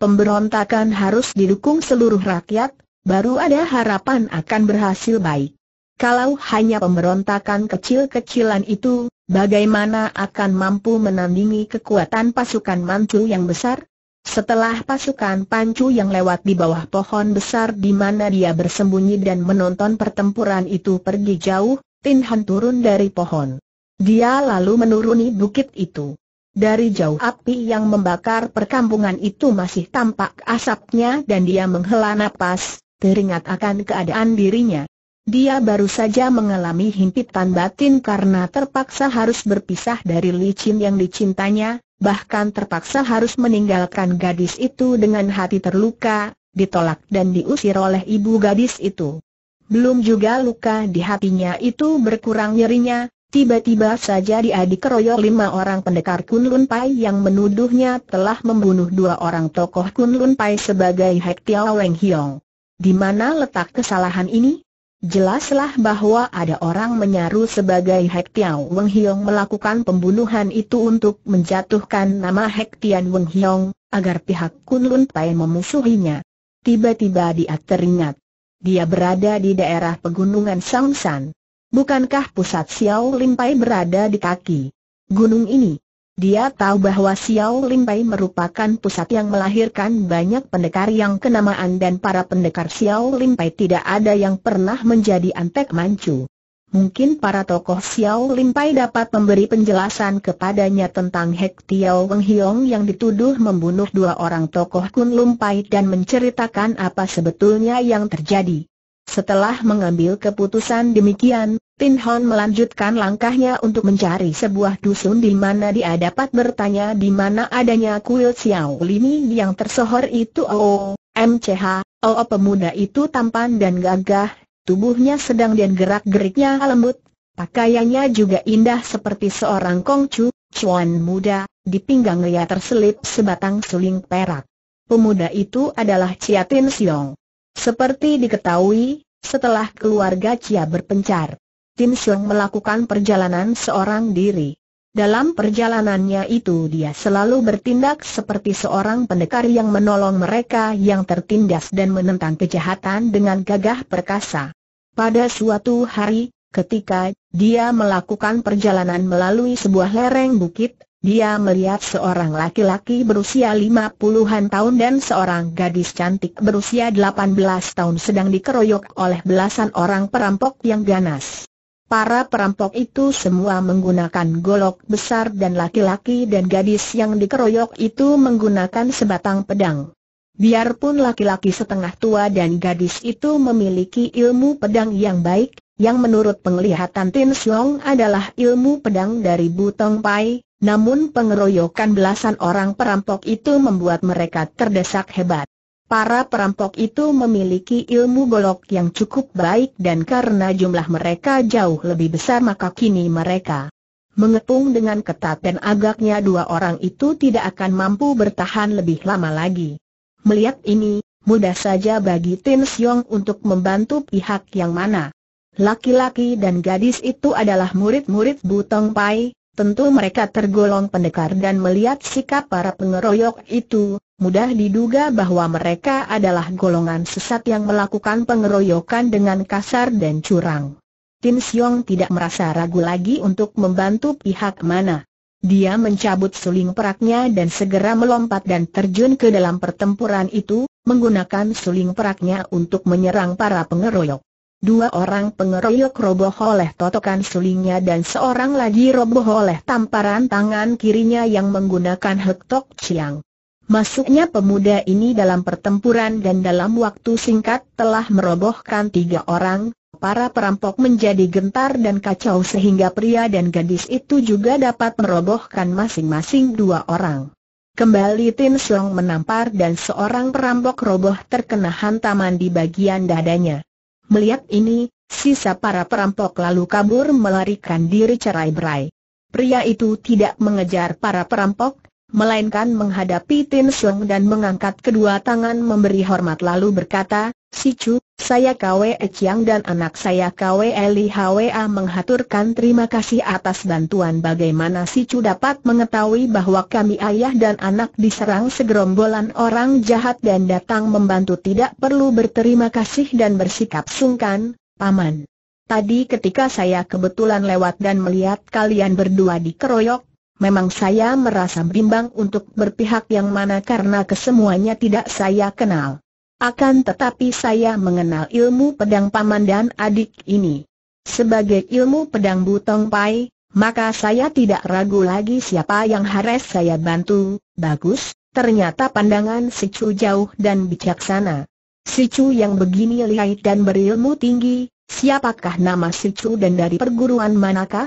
Pemberontakan harus didukung seluruh rakyat, baru ada harapan akan berhasil baik. Kalau hanya pemberontakan kecil-kecilan itu, bagaimana akan mampu menandingi kekuatan pasukan Manchu yang besar? Setelah pasukan Pancu yang lewat di bawah pohon besar di mana dia bersembunyi dan menonton pertempuran itu pergi jauh, Tin Han turun dari pohon. Dia lalu menuruni bukit itu. Dari jauh api yang membakar perkampungan itu masih tampak asapnya dan dia menghela napas, teringat akan keadaan dirinya. Dia baru saja mengalami himpitan batin karena terpaksa harus berpisah dari licin yang dicintanya, bahkan terpaksa harus meninggalkan gadis itu dengan hati terluka, ditolak dan diusir oleh ibu gadis itu. Belum juga luka di hatinya itu berkurang nyerinya, tiba-tiba saja dia dikeroyok lima orang pendekar Kunlun Pai yang menuduhnya telah membunuh dua orang tokoh Kunlun Pai sebagai Hek Tiao Weng Hiong. Di mana letak kesalahan ini? Jelaslah bahwa ada orang menyaru sebagai Hek Tiao Weng Hiong melakukan pembunuhan itu untuk menjatuhkan nama Hek Tian Weng Hiong, agar pihak Kunlun Pai memusuhinya. Tiba-tiba dia teringat. Dia berada di daerah pegunungan Sangsan. Bukankah pusat Xiao Pai berada di kaki gunung ini? Dia tahu bahwa Xiao Limpai merupakan pusat yang melahirkan banyak pendekar yang kenamaan dan para pendekar Xiao Limpai tidak ada yang pernah menjadi antek mancu. Mungkin para tokoh Xiao Limpai dapat memberi penjelasan kepadanya tentang Hek Tiao Weng Hiong yang dituduh membunuh dua orang tokoh Kun Lumpai dan menceritakan apa sebetulnya yang terjadi. Setelah mengambil keputusan demikian, Tin Hon melanjutkan langkahnya untuk mencari sebuah dusun di mana dia dapat bertanya di mana adanya kuil Xiao Limi yang tersohor itu oh, MCH, oh, oh pemuda itu tampan dan gagah, tubuhnya sedang dan gerak-geriknya lembut, pakaiannya juga indah seperti seorang kongcu, cuan muda, di pinggang ria terselip sebatang suling perak. Pemuda itu adalah Chia Tin Siong. Seperti diketahui, setelah keluarga Chia berpencar, Tim Siong melakukan perjalanan seorang diri. Dalam perjalanannya itu dia selalu bertindak seperti seorang pendekar yang menolong mereka yang tertindas dan menentang kejahatan dengan gagah perkasa. Pada suatu hari, ketika dia melakukan perjalanan melalui sebuah lereng bukit, dia melihat seorang laki-laki berusia 50-an tahun dan seorang gadis cantik berusia 18 tahun sedang dikeroyok oleh belasan orang perampok yang ganas. Para perampok itu semua menggunakan golok besar dan laki-laki dan gadis yang dikeroyok itu menggunakan sebatang pedang. Biarpun laki-laki setengah tua dan gadis itu memiliki ilmu pedang yang baik, yang menurut penglihatan Tin Siong adalah ilmu pedang dari Butong Pai, namun pengeroyokan belasan orang perampok itu membuat mereka terdesak hebat. Para perampok itu memiliki ilmu golok yang cukup baik dan karena jumlah mereka jauh lebih besar maka kini mereka mengepung dengan ketat dan agaknya dua orang itu tidak akan mampu bertahan lebih lama lagi. Melihat ini, mudah saja bagi Tin Siong untuk membantu pihak yang mana. Laki-laki dan gadis itu adalah murid-murid Butong Pai, Tentu mereka tergolong pendekar dan melihat sikap para pengeroyok itu, mudah diduga bahwa mereka adalah golongan sesat yang melakukan pengeroyokan dengan kasar dan curang. Tin Siong tidak merasa ragu lagi untuk membantu pihak mana. Dia mencabut suling peraknya dan segera melompat dan terjun ke dalam pertempuran itu, menggunakan suling peraknya untuk menyerang para pengeroyok dua orang pengeroyok roboh oleh totokan sulingnya dan seorang lagi roboh oleh tamparan tangan kirinya yang menggunakan hektok siang. Masuknya pemuda ini dalam pertempuran dan dalam waktu singkat telah merobohkan tiga orang, para perampok menjadi gentar dan kacau sehingga pria dan gadis itu juga dapat merobohkan masing-masing dua orang. Kembali Tin Song menampar dan seorang perampok roboh terkena hantaman di bagian dadanya. Melihat ini, sisa para perampok lalu kabur melarikan diri cerai-berai. Pria itu tidak mengejar para perampok, melainkan menghadapi Tin Sung dan mengangkat kedua tangan memberi hormat lalu berkata, Si Chu, saya Kwe Chiang dan anak saya Kwe Li Hwa menghaturkan terima kasih atas bantuan bagaimana si Chu dapat mengetahui bahwa kami ayah dan anak diserang segerombolan orang jahat dan datang membantu tidak perlu berterima kasih dan bersikap sungkan, Paman. Tadi ketika saya kebetulan lewat dan melihat kalian berdua dikeroyok, Memang saya merasa bimbang untuk berpihak yang mana karena kesemuanya tidak saya kenal. Akan tetapi saya mengenal ilmu pedang paman dan adik ini. Sebagai ilmu pedang Butong Pai, maka saya tidak ragu lagi siapa yang harus saya bantu. Bagus, ternyata pandangan si Chu jauh dan bijaksana. Si Chu yang begini lihai dan berilmu tinggi, siapakah nama si Chu dan dari perguruan manakah?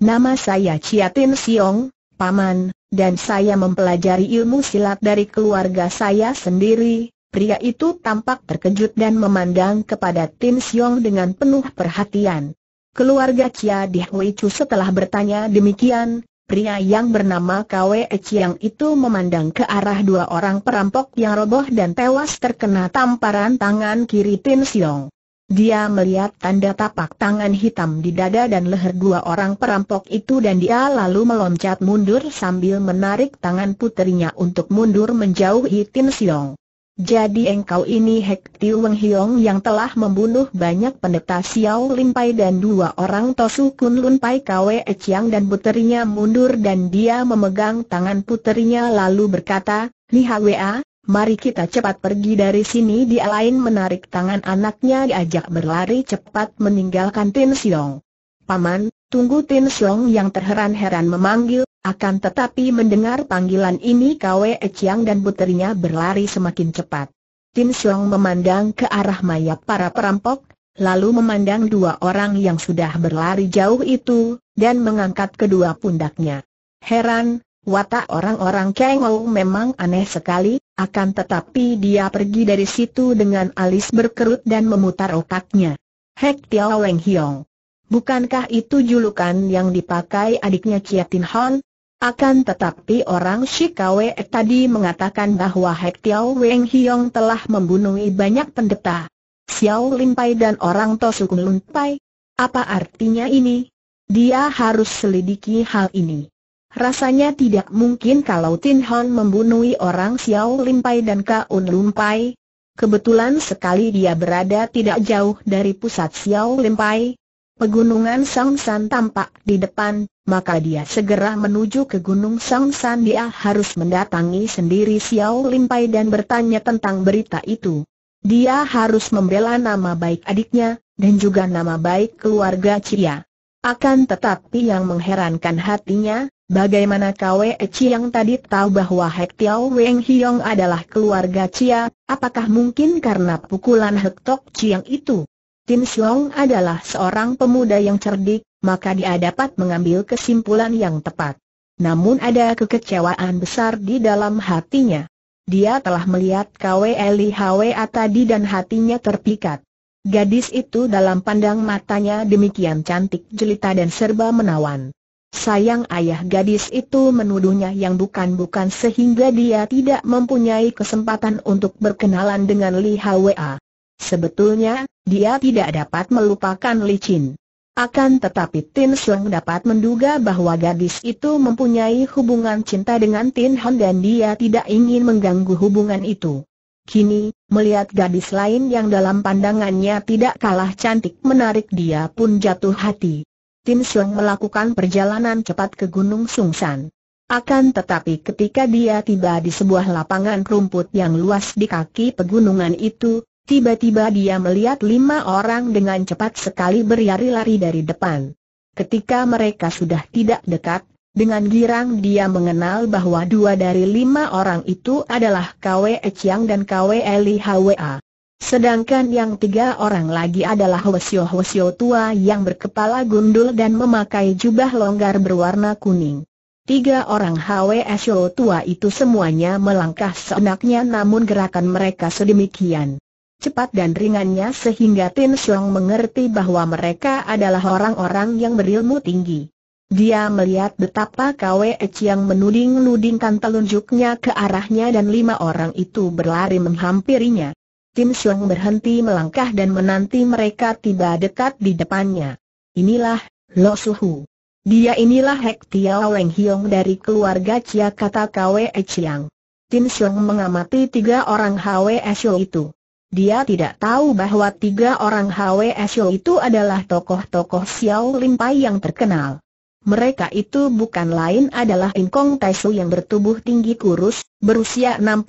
Nama saya Chiatin Siong, Paman, dan saya mempelajari ilmu silat dari keluarga saya sendiri, pria itu tampak terkejut dan memandang kepada Tin Siong dengan penuh perhatian. Keluarga Chia Di Hui Chu setelah bertanya demikian, pria yang bernama Kwe Chiang itu memandang ke arah dua orang perampok yang roboh dan tewas terkena tamparan tangan kiri Tin Siong. Dia melihat tanda tapak tangan hitam di dada dan leher dua orang perampok itu dan dia lalu meloncat mundur sambil menarik tangan putrinya untuk mundur menjauhi Tin Siong. Jadi engkau ini Hek Tiu Weng Hiong yang telah membunuh banyak pendeta Xiao Lin Pai dan dua orang Tosu Kun Lun Pai Kwe Chiang dan puterinya mundur dan dia memegang tangan puterinya lalu berkata, Ni Hwa, mari kita cepat pergi dari sini dia lain menarik tangan anaknya diajak berlari cepat meninggalkan Tin Xiong. Paman, tunggu Tin Xiong yang terheran-heran memanggil, akan tetapi mendengar panggilan ini Kwe Chiang dan puterinya berlari semakin cepat. Tin Xiong memandang ke arah mayat para perampok, lalu memandang dua orang yang sudah berlari jauh itu, dan mengangkat kedua pundaknya. Heran, watak orang-orang Ou memang aneh sekali, akan tetapi dia pergi dari situ dengan alis berkerut dan memutar otaknya. Hek Tiao Weng Hiong. Bukankah itu julukan yang dipakai adiknya Chia Tin Hon, akan tetapi orang Shikawe tadi mengatakan bahwa Hek Tiao Weng Hiong telah membunuh banyak pendeta. Xiao Limpai dan orang Tosukun Lumpai. Apa artinya ini? Dia harus selidiki hal ini. Rasanya tidak mungkin kalau Tin Hon membunuh orang Xiao Limpai dan Kaun Lumpai. Kebetulan sekali dia berada tidak jauh dari pusat Xiao Limpai, Pegunungan Sangsan tampak di depan, maka dia segera menuju ke Gunung Sangsan. Dia harus mendatangi sendiri Xiao Limpai dan bertanya tentang berita itu. Dia harus membela nama baik adiknya, dan juga nama baik keluarga Cia. Akan tetapi yang mengherankan hatinya, bagaimana Kwe Chi yang tadi tahu bahwa Hek Tiao Weng Hiong adalah keluarga Cia, apakah mungkin karena pukulan Hek Tok Chi yang itu? Tim Siong adalah seorang pemuda yang cerdik, maka dia dapat mengambil kesimpulan yang tepat. Namun ada kekecewaan besar di dalam hatinya. Dia telah melihat Kwe Li Hwa tadi dan hatinya terpikat. Gadis itu dalam pandang matanya demikian cantik jelita dan serba menawan. Sayang ayah gadis itu menuduhnya yang bukan-bukan sehingga dia tidak mempunyai kesempatan untuk berkenalan dengan Li Hwa. Sebetulnya, dia tidak dapat melupakan licin. Akan tetapi Tin Sung dapat menduga bahwa gadis itu mempunyai hubungan cinta dengan Tin Han dan dia tidak ingin mengganggu hubungan itu. Kini, melihat gadis lain yang dalam pandangannya tidak kalah cantik menarik dia pun jatuh hati. Tin Sung melakukan perjalanan cepat ke Gunung Sungsan. Akan tetapi ketika dia tiba di sebuah lapangan rumput yang luas di kaki pegunungan itu, Tiba-tiba dia melihat lima orang dengan cepat sekali berlari-lari dari depan. Ketika mereka sudah tidak dekat, dengan girang dia mengenal bahwa dua dari lima orang itu adalah Kwe Chiang dan Kwe Li Hwa. Sedangkan yang tiga orang lagi adalah Hwasyo Hwasyo tua yang berkepala gundul dan memakai jubah longgar berwarna kuning. Tiga orang Hwasyo tua itu semuanya melangkah seenaknya namun gerakan mereka sedemikian cepat dan ringannya sehingga Tin Siong mengerti bahwa mereka adalah orang-orang yang berilmu tinggi. Dia melihat betapa Kwe Chiang menuding-nudingkan telunjuknya ke arahnya dan lima orang itu berlari menghampirinya. Tin Siong berhenti melangkah dan menanti mereka tiba dekat di depannya. Inilah, Lo Suhu. Dia inilah Hek Tiao Leng Hiong dari keluarga Chia kata Kwe Chiang. Tin Siong mengamati tiga orang Hwe Esyo itu. Dia tidak tahu bahwa tiga orang Hwe Shou itu adalah tokoh-tokoh Xiao Limpai yang terkenal. Mereka itu bukan lain adalah Im Kong Tai Su yang bertubuh tinggi kurus, berusia 65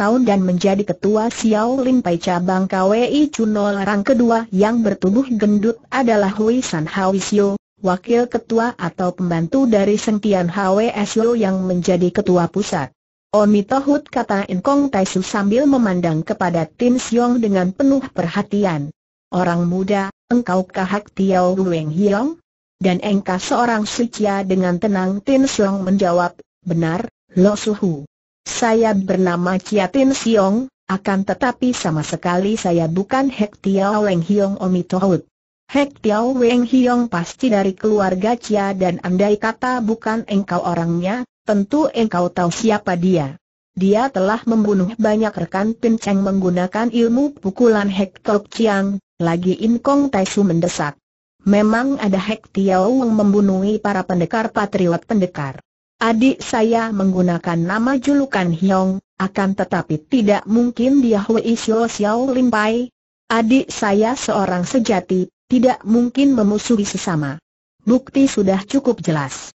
tahun dan menjadi ketua Xiao Limpai cabang KWI Cuno Larang kedua yang bertubuh gendut adalah Hui San Hwe Xiu, wakil ketua atau pembantu dari Sentian Hwe Shou yang menjadi ketua pusat. Omitohut kata Inkong Taisu sambil memandang kepada Tim Siong dengan penuh perhatian. Orang muda, engkau kahak Tiao Weng Hiong? Dan engkau seorang sucia dengan tenang Tim Siong menjawab, benar, Lo Suhu. Saya bernama Chia Tim Siong, akan tetapi sama sekali saya bukan Hek Tiao Weng Hiong Omitohut. Hek Tiao Weng Hiong pasti dari keluarga Chia dan andai kata bukan engkau orangnya, Tentu engkau tahu siapa dia. Dia telah membunuh banyak rekan pin Cheng menggunakan ilmu pukulan Hek Tok Chiang, lagi In Kong Tai Su mendesak. Memang ada Hek Tiao yang membunuhi para pendekar patriot pendekar. Adik saya menggunakan nama julukan Hiong, akan tetapi tidak mungkin dia Hui Xiao Xiao Lim Pai. Adik saya seorang sejati, tidak mungkin memusuhi sesama. Bukti sudah cukup jelas.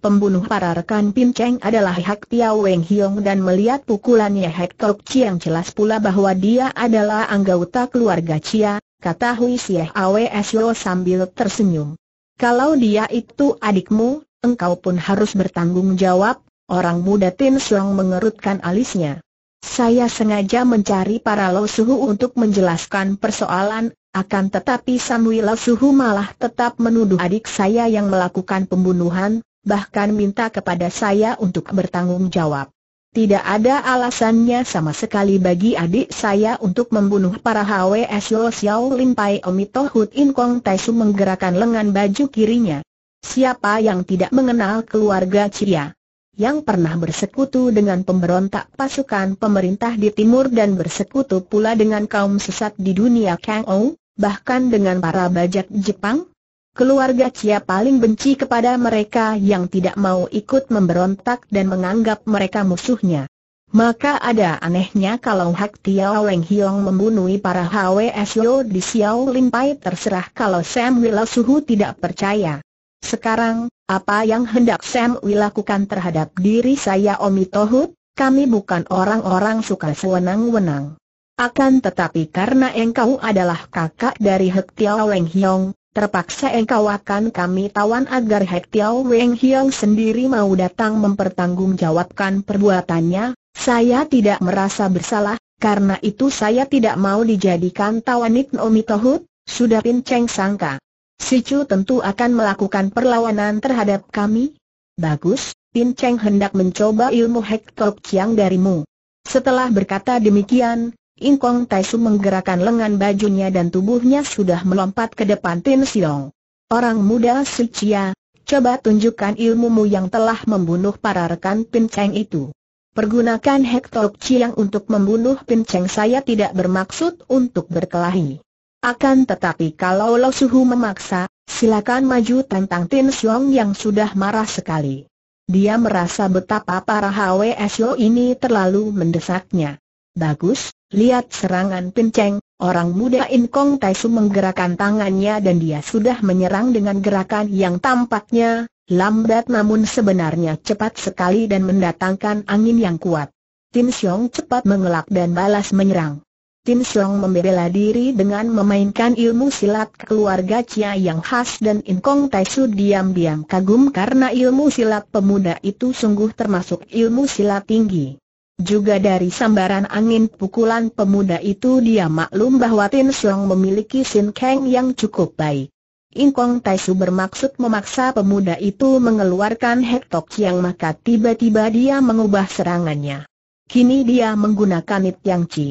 Pembunuh para rekan Pin Cheng adalah Hak Tiao Weng Hiong dan melihat pukulannya Hak Tok Chiang jelas pula bahwa dia adalah anggota keluarga Chia, kata Hui Sieh Aws Yo sambil tersenyum. Kalau dia itu adikmu, engkau pun harus bertanggung jawab, orang muda Tin Siong mengerutkan alisnya. Saya sengaja mencari para Lo Suhu untuk menjelaskan persoalan, akan tetapi Samui Lo Suhu malah tetap menuduh adik saya yang melakukan pembunuhan, bahkan minta kepada saya untuk bertanggung jawab. Tidak ada alasannya sama sekali bagi adik saya untuk membunuh para HWS Lo Xiao Lim Pai Omito Hut In Kong Tai menggerakkan lengan baju kirinya. Siapa yang tidak mengenal keluarga Cia? Yang pernah bersekutu dengan pemberontak pasukan pemerintah di timur dan bersekutu pula dengan kaum sesat di dunia Kang Ou, bahkan dengan para bajak Jepang, Keluarga Chia paling benci kepada mereka yang tidak mau ikut memberontak dan menganggap mereka musuhnya. Maka ada anehnya kalau Hak Tiao Weng Hiong membunuh para HWSO di Xiao Pai terserah kalau Sam Wila Suhu tidak percaya. Sekarang, apa yang hendak Sam Wila lakukan terhadap diri saya Omi Tohut? Kami bukan orang-orang suka sewenang-wenang. Akan tetapi karena engkau adalah kakak dari Hak Tiao Weng Hiong, Terpaksa engkau akan kami tawan agar Hek Tiao Weng Hiong sendiri mau datang mempertanggungjawabkan perbuatannya, saya tidak merasa bersalah, karena itu saya tidak mau dijadikan tawanit Nomi Tohut, sudah Pin Cheng sangka. Si Chu tentu akan melakukan perlawanan terhadap kami. Bagus, Pin Cheng hendak mencoba ilmu Hek Tok Chiang darimu. Setelah berkata demikian, Inkong Taisu menggerakkan lengan bajunya dan tubuhnya sudah melompat ke depan Tin Siong. Orang muda Sucia, coba tunjukkan ilmumu yang telah membunuh para rekan Pin Cheng itu. Pergunakan Hektok Chiang untuk membunuh Pin Cheng saya tidak bermaksud untuk berkelahi. Akan tetapi kalau Lo Suhu memaksa, silakan maju tentang Tin Siong yang sudah marah sekali. Dia merasa betapa para HWSO ini terlalu mendesaknya. Bagus, Lihat serangan pinceng, orang muda Inkong Taisu menggerakkan tangannya dan dia sudah menyerang dengan gerakan yang tampaknya lambat namun sebenarnya cepat sekali dan mendatangkan angin yang kuat. Tim Xiong cepat mengelak dan balas menyerang. Tim Xiong membela diri dengan memainkan ilmu silat keluarga Chia yang khas dan Inkong Taisu diam-diam kagum karena ilmu silat pemuda itu sungguh termasuk ilmu silat tinggi. Juga dari sambaran angin pukulan pemuda itu dia maklum bahwa Tin Siong memiliki Sin Kang yang cukup baik. Inkong Taisu bermaksud memaksa pemuda itu mengeluarkan hektok yang maka tiba-tiba dia mengubah serangannya. Kini dia menggunakan It Yang Chi.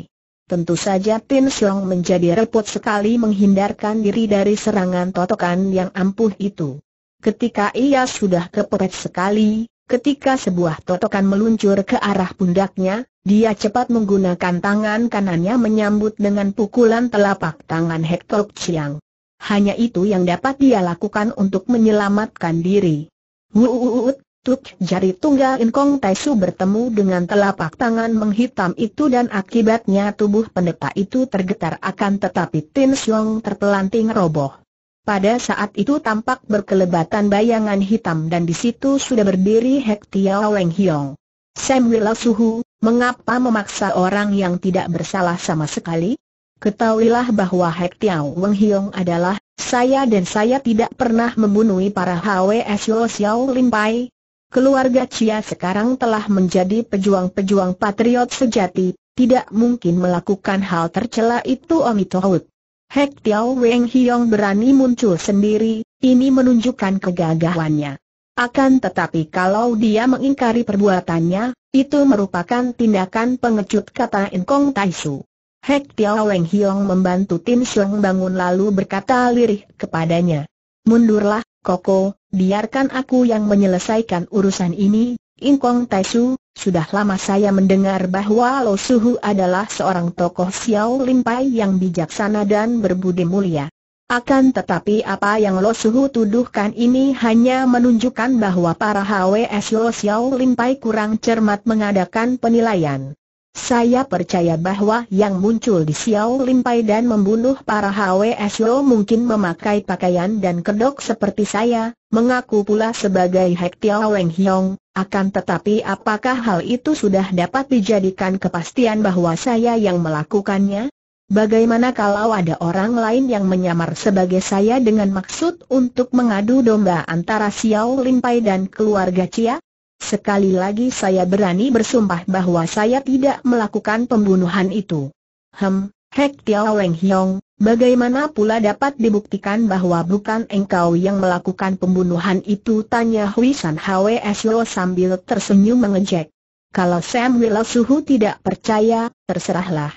Tentu saja Tin Siong menjadi repot sekali menghindarkan diri dari serangan totokan yang ampuh itu. Ketika ia sudah kepepet sekali, Ketika sebuah totokan meluncur ke arah pundaknya, dia cepat menggunakan tangan kanannya menyambut dengan pukulan telapak tangan Hector Chiang. Hanya itu yang dapat dia lakukan untuk menyelamatkan diri. Wuuuut, tuk jari tunggal Inkong Taisu bertemu dengan telapak tangan menghitam itu dan akibatnya tubuh pendeta itu tergetar akan tetapi Tin Siong terpelanting roboh. Pada saat itu tampak berkelebatan bayangan hitam dan di situ sudah berdiri Hek Tiao Weng Hiong. Samuel Suhu, mengapa memaksa orang yang tidak bersalah sama sekali? Ketahuilah bahwa Hek Tiao Weng Hiong adalah saya dan saya tidak pernah membunuh para HWS Yo Xiao Lim Pai. Keluarga Chia sekarang telah menjadi pejuang-pejuang patriot sejati, tidak mungkin melakukan hal tercela itu Om Itohut. Hek Tiao Weng Hiong berani muncul sendiri, ini menunjukkan kegagahannya. Akan tetapi kalau dia mengingkari perbuatannya, itu merupakan tindakan pengecut kata Inkong Su. Hek Tiao Weng Hiong membantu Tim Siong bangun lalu berkata lirih kepadanya. Mundurlah, Koko, biarkan aku yang menyelesaikan urusan ini, Inkong Su, sudah lama saya mendengar bahwa Lo Suhu adalah seorang tokoh Xiao Limpai yang bijaksana dan berbudi mulia. Akan tetapi apa yang Lo Suhu tuduhkan ini hanya menunjukkan bahwa para HWS Lo Xiao Limpai kurang cermat mengadakan penilaian. Saya percaya bahwa yang muncul di Xiao Limpai dan membunuh para HWSO mungkin memakai pakaian dan kedok seperti saya, mengaku pula sebagai Hek Tiao Weng Hiong, akan tetapi apakah hal itu sudah dapat dijadikan kepastian bahwa saya yang melakukannya? Bagaimana kalau ada orang lain yang menyamar sebagai saya dengan maksud untuk mengadu domba antara Xiao Limpai dan keluarga Chia? Sekali lagi saya berani bersumpah bahwa saya tidak melakukan pembunuhan itu. Hem, Hek Tiao Weng Hiong, bagaimana pula dapat dibuktikan bahwa bukan engkau yang melakukan pembunuhan itu? Tanya Hui San Hwe Sio sambil tersenyum mengejek. Kalau Sam Wila Suhu tidak percaya, terserahlah.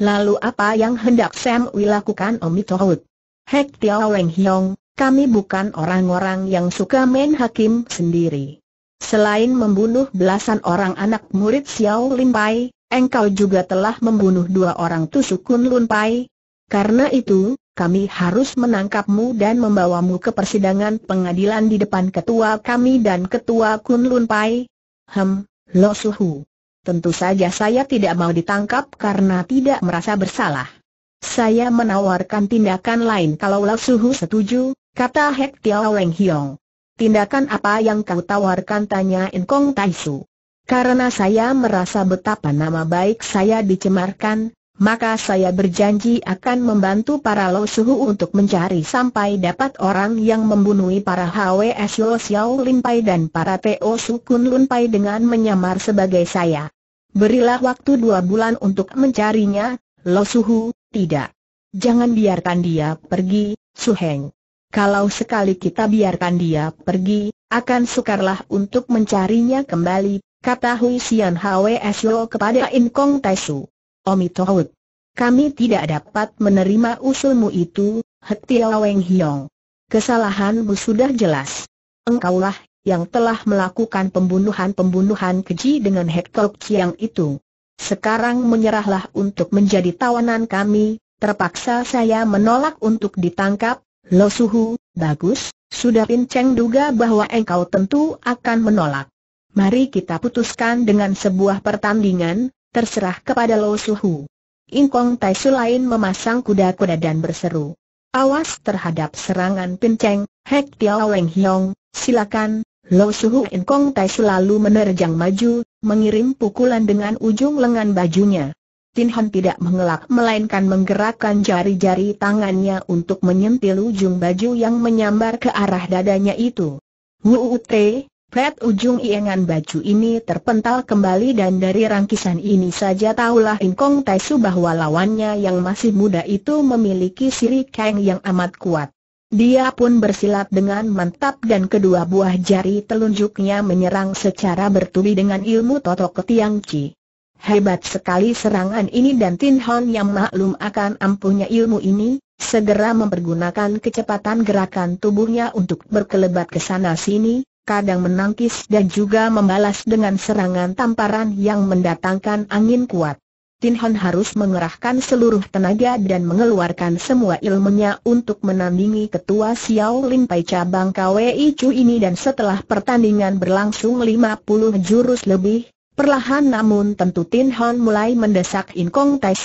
Lalu apa yang hendak Sam Wila lakukan Omi Tohut? Hek Tiao Weng Hiong, kami bukan orang-orang yang suka main hakim sendiri. Selain membunuh belasan orang anak murid Xiao Lin Pai, engkau juga telah membunuh dua orang Tusukun Lun Pai. Karena itu, kami harus menangkapmu dan membawamu ke persidangan pengadilan di depan ketua kami dan ketua Kun Lun Pai. Hem, Lo Suhu. Tentu saja saya tidak mau ditangkap karena tidak merasa bersalah. Saya menawarkan tindakan lain kalau Lo Suhu setuju, kata Hek Tiao Leng Hiong. Tindakan apa yang kau tawarkan tanya Kong Taisu. Karena saya merasa betapa nama baik saya dicemarkan, maka saya berjanji akan membantu para Lo Suhu untuk mencari sampai dapat orang yang membunuh para HWS Lo Xiao Pai dan para Teo Sukun Pai dengan menyamar sebagai saya. Berilah waktu dua bulan untuk mencarinya, Lo Suhu, tidak. Jangan biarkan dia pergi, Su Heng. Kalau sekali kita biarkan dia pergi, akan sukarlah untuk mencarinya kembali, kata Hui Xian Hwe Sio kepada In Kong Tai Su. Omi Tohut. Kami tidak dapat menerima usulmu itu, Hetia Weng Hiong. Kesalahanmu sudah jelas. Engkaulah yang telah melakukan pembunuhan-pembunuhan keji dengan Hektor Chiang itu. Sekarang menyerahlah untuk menjadi tawanan kami, terpaksa saya menolak untuk ditangkap, Lo Suhu, bagus, sudah Pinceng duga bahwa engkau tentu akan menolak. Mari kita putuskan dengan sebuah pertandingan, terserah kepada Lo Suhu. Ingkong Tai lain memasang kuda-kuda dan berseru. Awas terhadap serangan Pinceng, Hek Tiao Weng Hiong, silakan. Lo Suhu Ingkong Tai Su lalu menerjang maju, mengirim pukulan dengan ujung lengan bajunya. Tin Han tidak mengelak melainkan menggerakkan jari-jari tangannya untuk menyentil ujung baju yang menyambar ke arah dadanya itu. Te, Pret ujung iengan baju ini terpental kembali dan dari rangkisan ini saja tahulah Inkong Taisu bahwa lawannya yang masih muda itu memiliki siri keng yang amat kuat. Dia pun bersilat dengan mantap dan kedua buah jari telunjuknya menyerang secara bertubi dengan ilmu totok Ketiang Hebat sekali serangan ini dan Tin Hon yang maklum akan ampuhnya ilmu ini, segera mempergunakan kecepatan gerakan tubuhnya untuk berkelebat ke sana sini, kadang menangkis dan juga membalas dengan serangan tamparan yang mendatangkan angin kuat. Tin Hon harus mengerahkan seluruh tenaga dan mengeluarkan semua ilmunya untuk menandingi ketua Xiao Lin Pai cabang KWI Chu ini dan setelah pertandingan berlangsung 50 jurus lebih, Perlahan namun tentu Tin Hon mulai mendesak In Kong Tai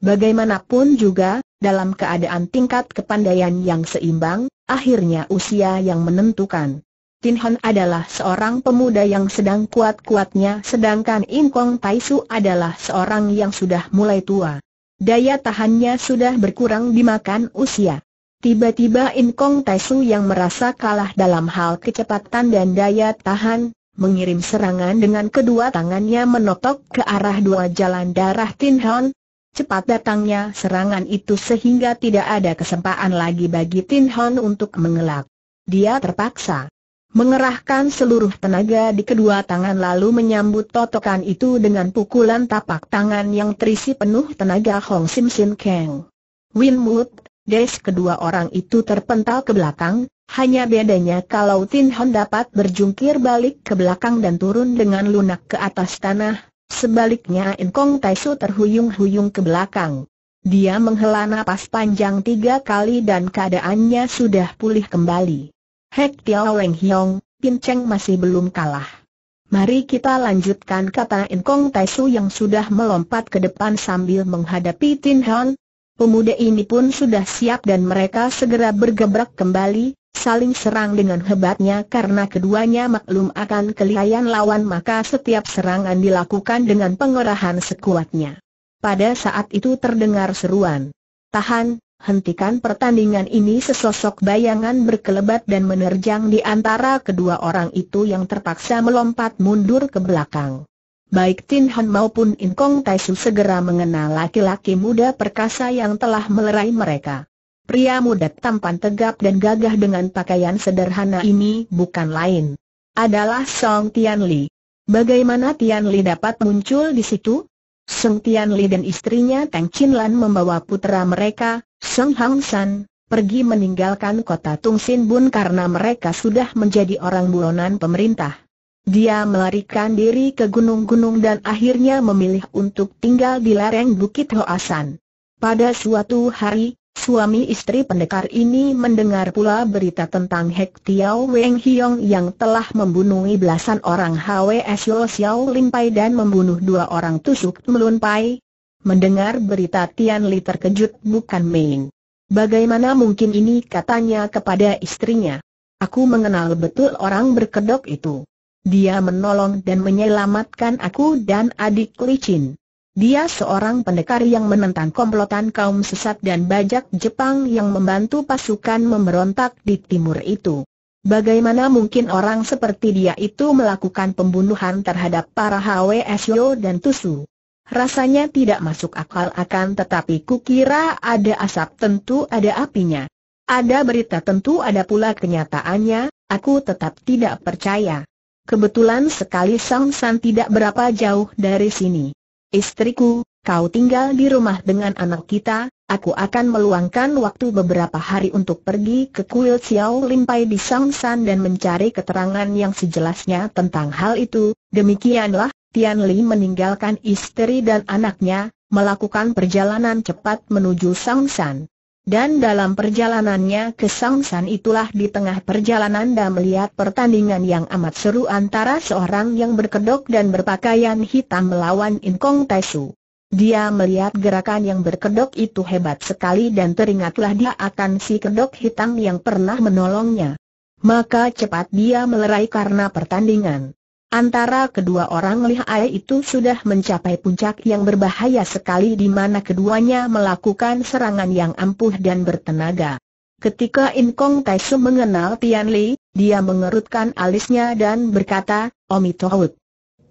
Bagaimanapun juga, dalam keadaan tingkat kepandaian yang seimbang, akhirnya usia yang menentukan. Tin Hon adalah seorang pemuda yang sedang kuat-kuatnya sedangkan In Kong Tai adalah seorang yang sudah mulai tua. Daya tahannya sudah berkurang dimakan usia. Tiba-tiba In Kong Tai yang merasa kalah dalam hal kecepatan dan daya tahan, Mengirim serangan dengan kedua tangannya menotok ke arah dua jalan darah Tin Hon. Cepat datangnya serangan itu sehingga tidak ada kesempatan lagi bagi Tin Hon untuk mengelak. Dia terpaksa mengerahkan seluruh tenaga di kedua tangan lalu menyambut totokan itu dengan pukulan tapak tangan yang terisi penuh tenaga Hong Sim Sin Kang. Win Des kedua orang itu terpental ke belakang, hanya bedanya kalau Tin Hon dapat berjungkir balik ke belakang dan turun dengan lunak ke atas tanah, sebaliknya In Kong Tai terhuyung-huyung ke belakang. Dia menghela napas panjang tiga kali dan keadaannya sudah pulih kembali. Hek Tiao Leng Hiong, Tin Cheng masih belum kalah. Mari kita lanjutkan kata In Kong Tai yang sudah melompat ke depan sambil menghadapi Tin Hon, Pemuda ini pun sudah siap dan mereka segera bergebrak kembali, saling serang dengan hebatnya karena keduanya maklum akan kelihayan lawan maka setiap serangan dilakukan dengan pengerahan sekuatnya. Pada saat itu terdengar seruan. Tahan, hentikan pertandingan ini sesosok bayangan berkelebat dan menerjang di antara kedua orang itu yang terpaksa melompat mundur ke belakang baik Tin Han maupun In Kong Tai Su segera mengenal laki-laki muda perkasa yang telah melerai mereka. Pria muda tampan tegap dan gagah dengan pakaian sederhana ini bukan lain. Adalah Song Tian Li. Bagaimana Tian Li dapat muncul di situ? Song Tian Li dan istrinya Tang Chin Lan membawa putera mereka, Song Hang San, pergi meninggalkan kota Tung Sin Bun karena mereka sudah menjadi orang buronan pemerintah. Dia melarikan diri ke gunung-gunung dan akhirnya memilih untuk tinggal di lereng Bukit Hoasan. Pada suatu hari, suami istri pendekar ini mendengar pula berita tentang Hek Tiao Weng Hiong yang telah membunuh belasan orang HWS Yo Xiao Pai dan membunuh dua orang tusuk Melun Pai. Mendengar berita Tian Li terkejut bukan main. Bagaimana mungkin ini katanya kepada istrinya. Aku mengenal betul orang berkedok itu. Dia menolong dan menyelamatkan aku dan adik licin. Dia seorang pendekar yang menentang komplotan kaum sesat dan bajak Jepang yang membantu pasukan memberontak di timur itu. Bagaimana mungkin orang seperti dia itu melakukan pembunuhan terhadap para HWSO dan Tusu? Rasanya tidak masuk akal akan tetapi kukira ada asap tentu ada apinya. Ada berita tentu ada pula kenyataannya, aku tetap tidak percaya. Kebetulan sekali Sang San tidak berapa jauh dari sini. Istriku, kau tinggal di rumah dengan anak kita, aku akan meluangkan waktu beberapa hari untuk pergi ke kuil Xiao Limpai di Sang San dan mencari keterangan yang sejelasnya tentang hal itu. Demikianlah, Tian Li meninggalkan istri dan anaknya, melakukan perjalanan cepat menuju Sang San. Dan dalam perjalanannya ke Sangsan itulah di tengah perjalanan dia melihat pertandingan yang amat seru antara seorang yang berkedok dan berpakaian hitam melawan Inkong Taisu. Dia melihat gerakan yang berkedok itu hebat sekali dan teringatlah dia akan si kedok hitam yang pernah menolongnya. Maka cepat dia melerai karena pertandingan. Antara kedua orang lihai itu sudah mencapai puncak yang berbahaya sekali di mana keduanya melakukan serangan yang ampuh dan bertenaga. Ketika Inkong Taisu mengenal Tian Li, dia mengerutkan alisnya dan berkata, Omitohut.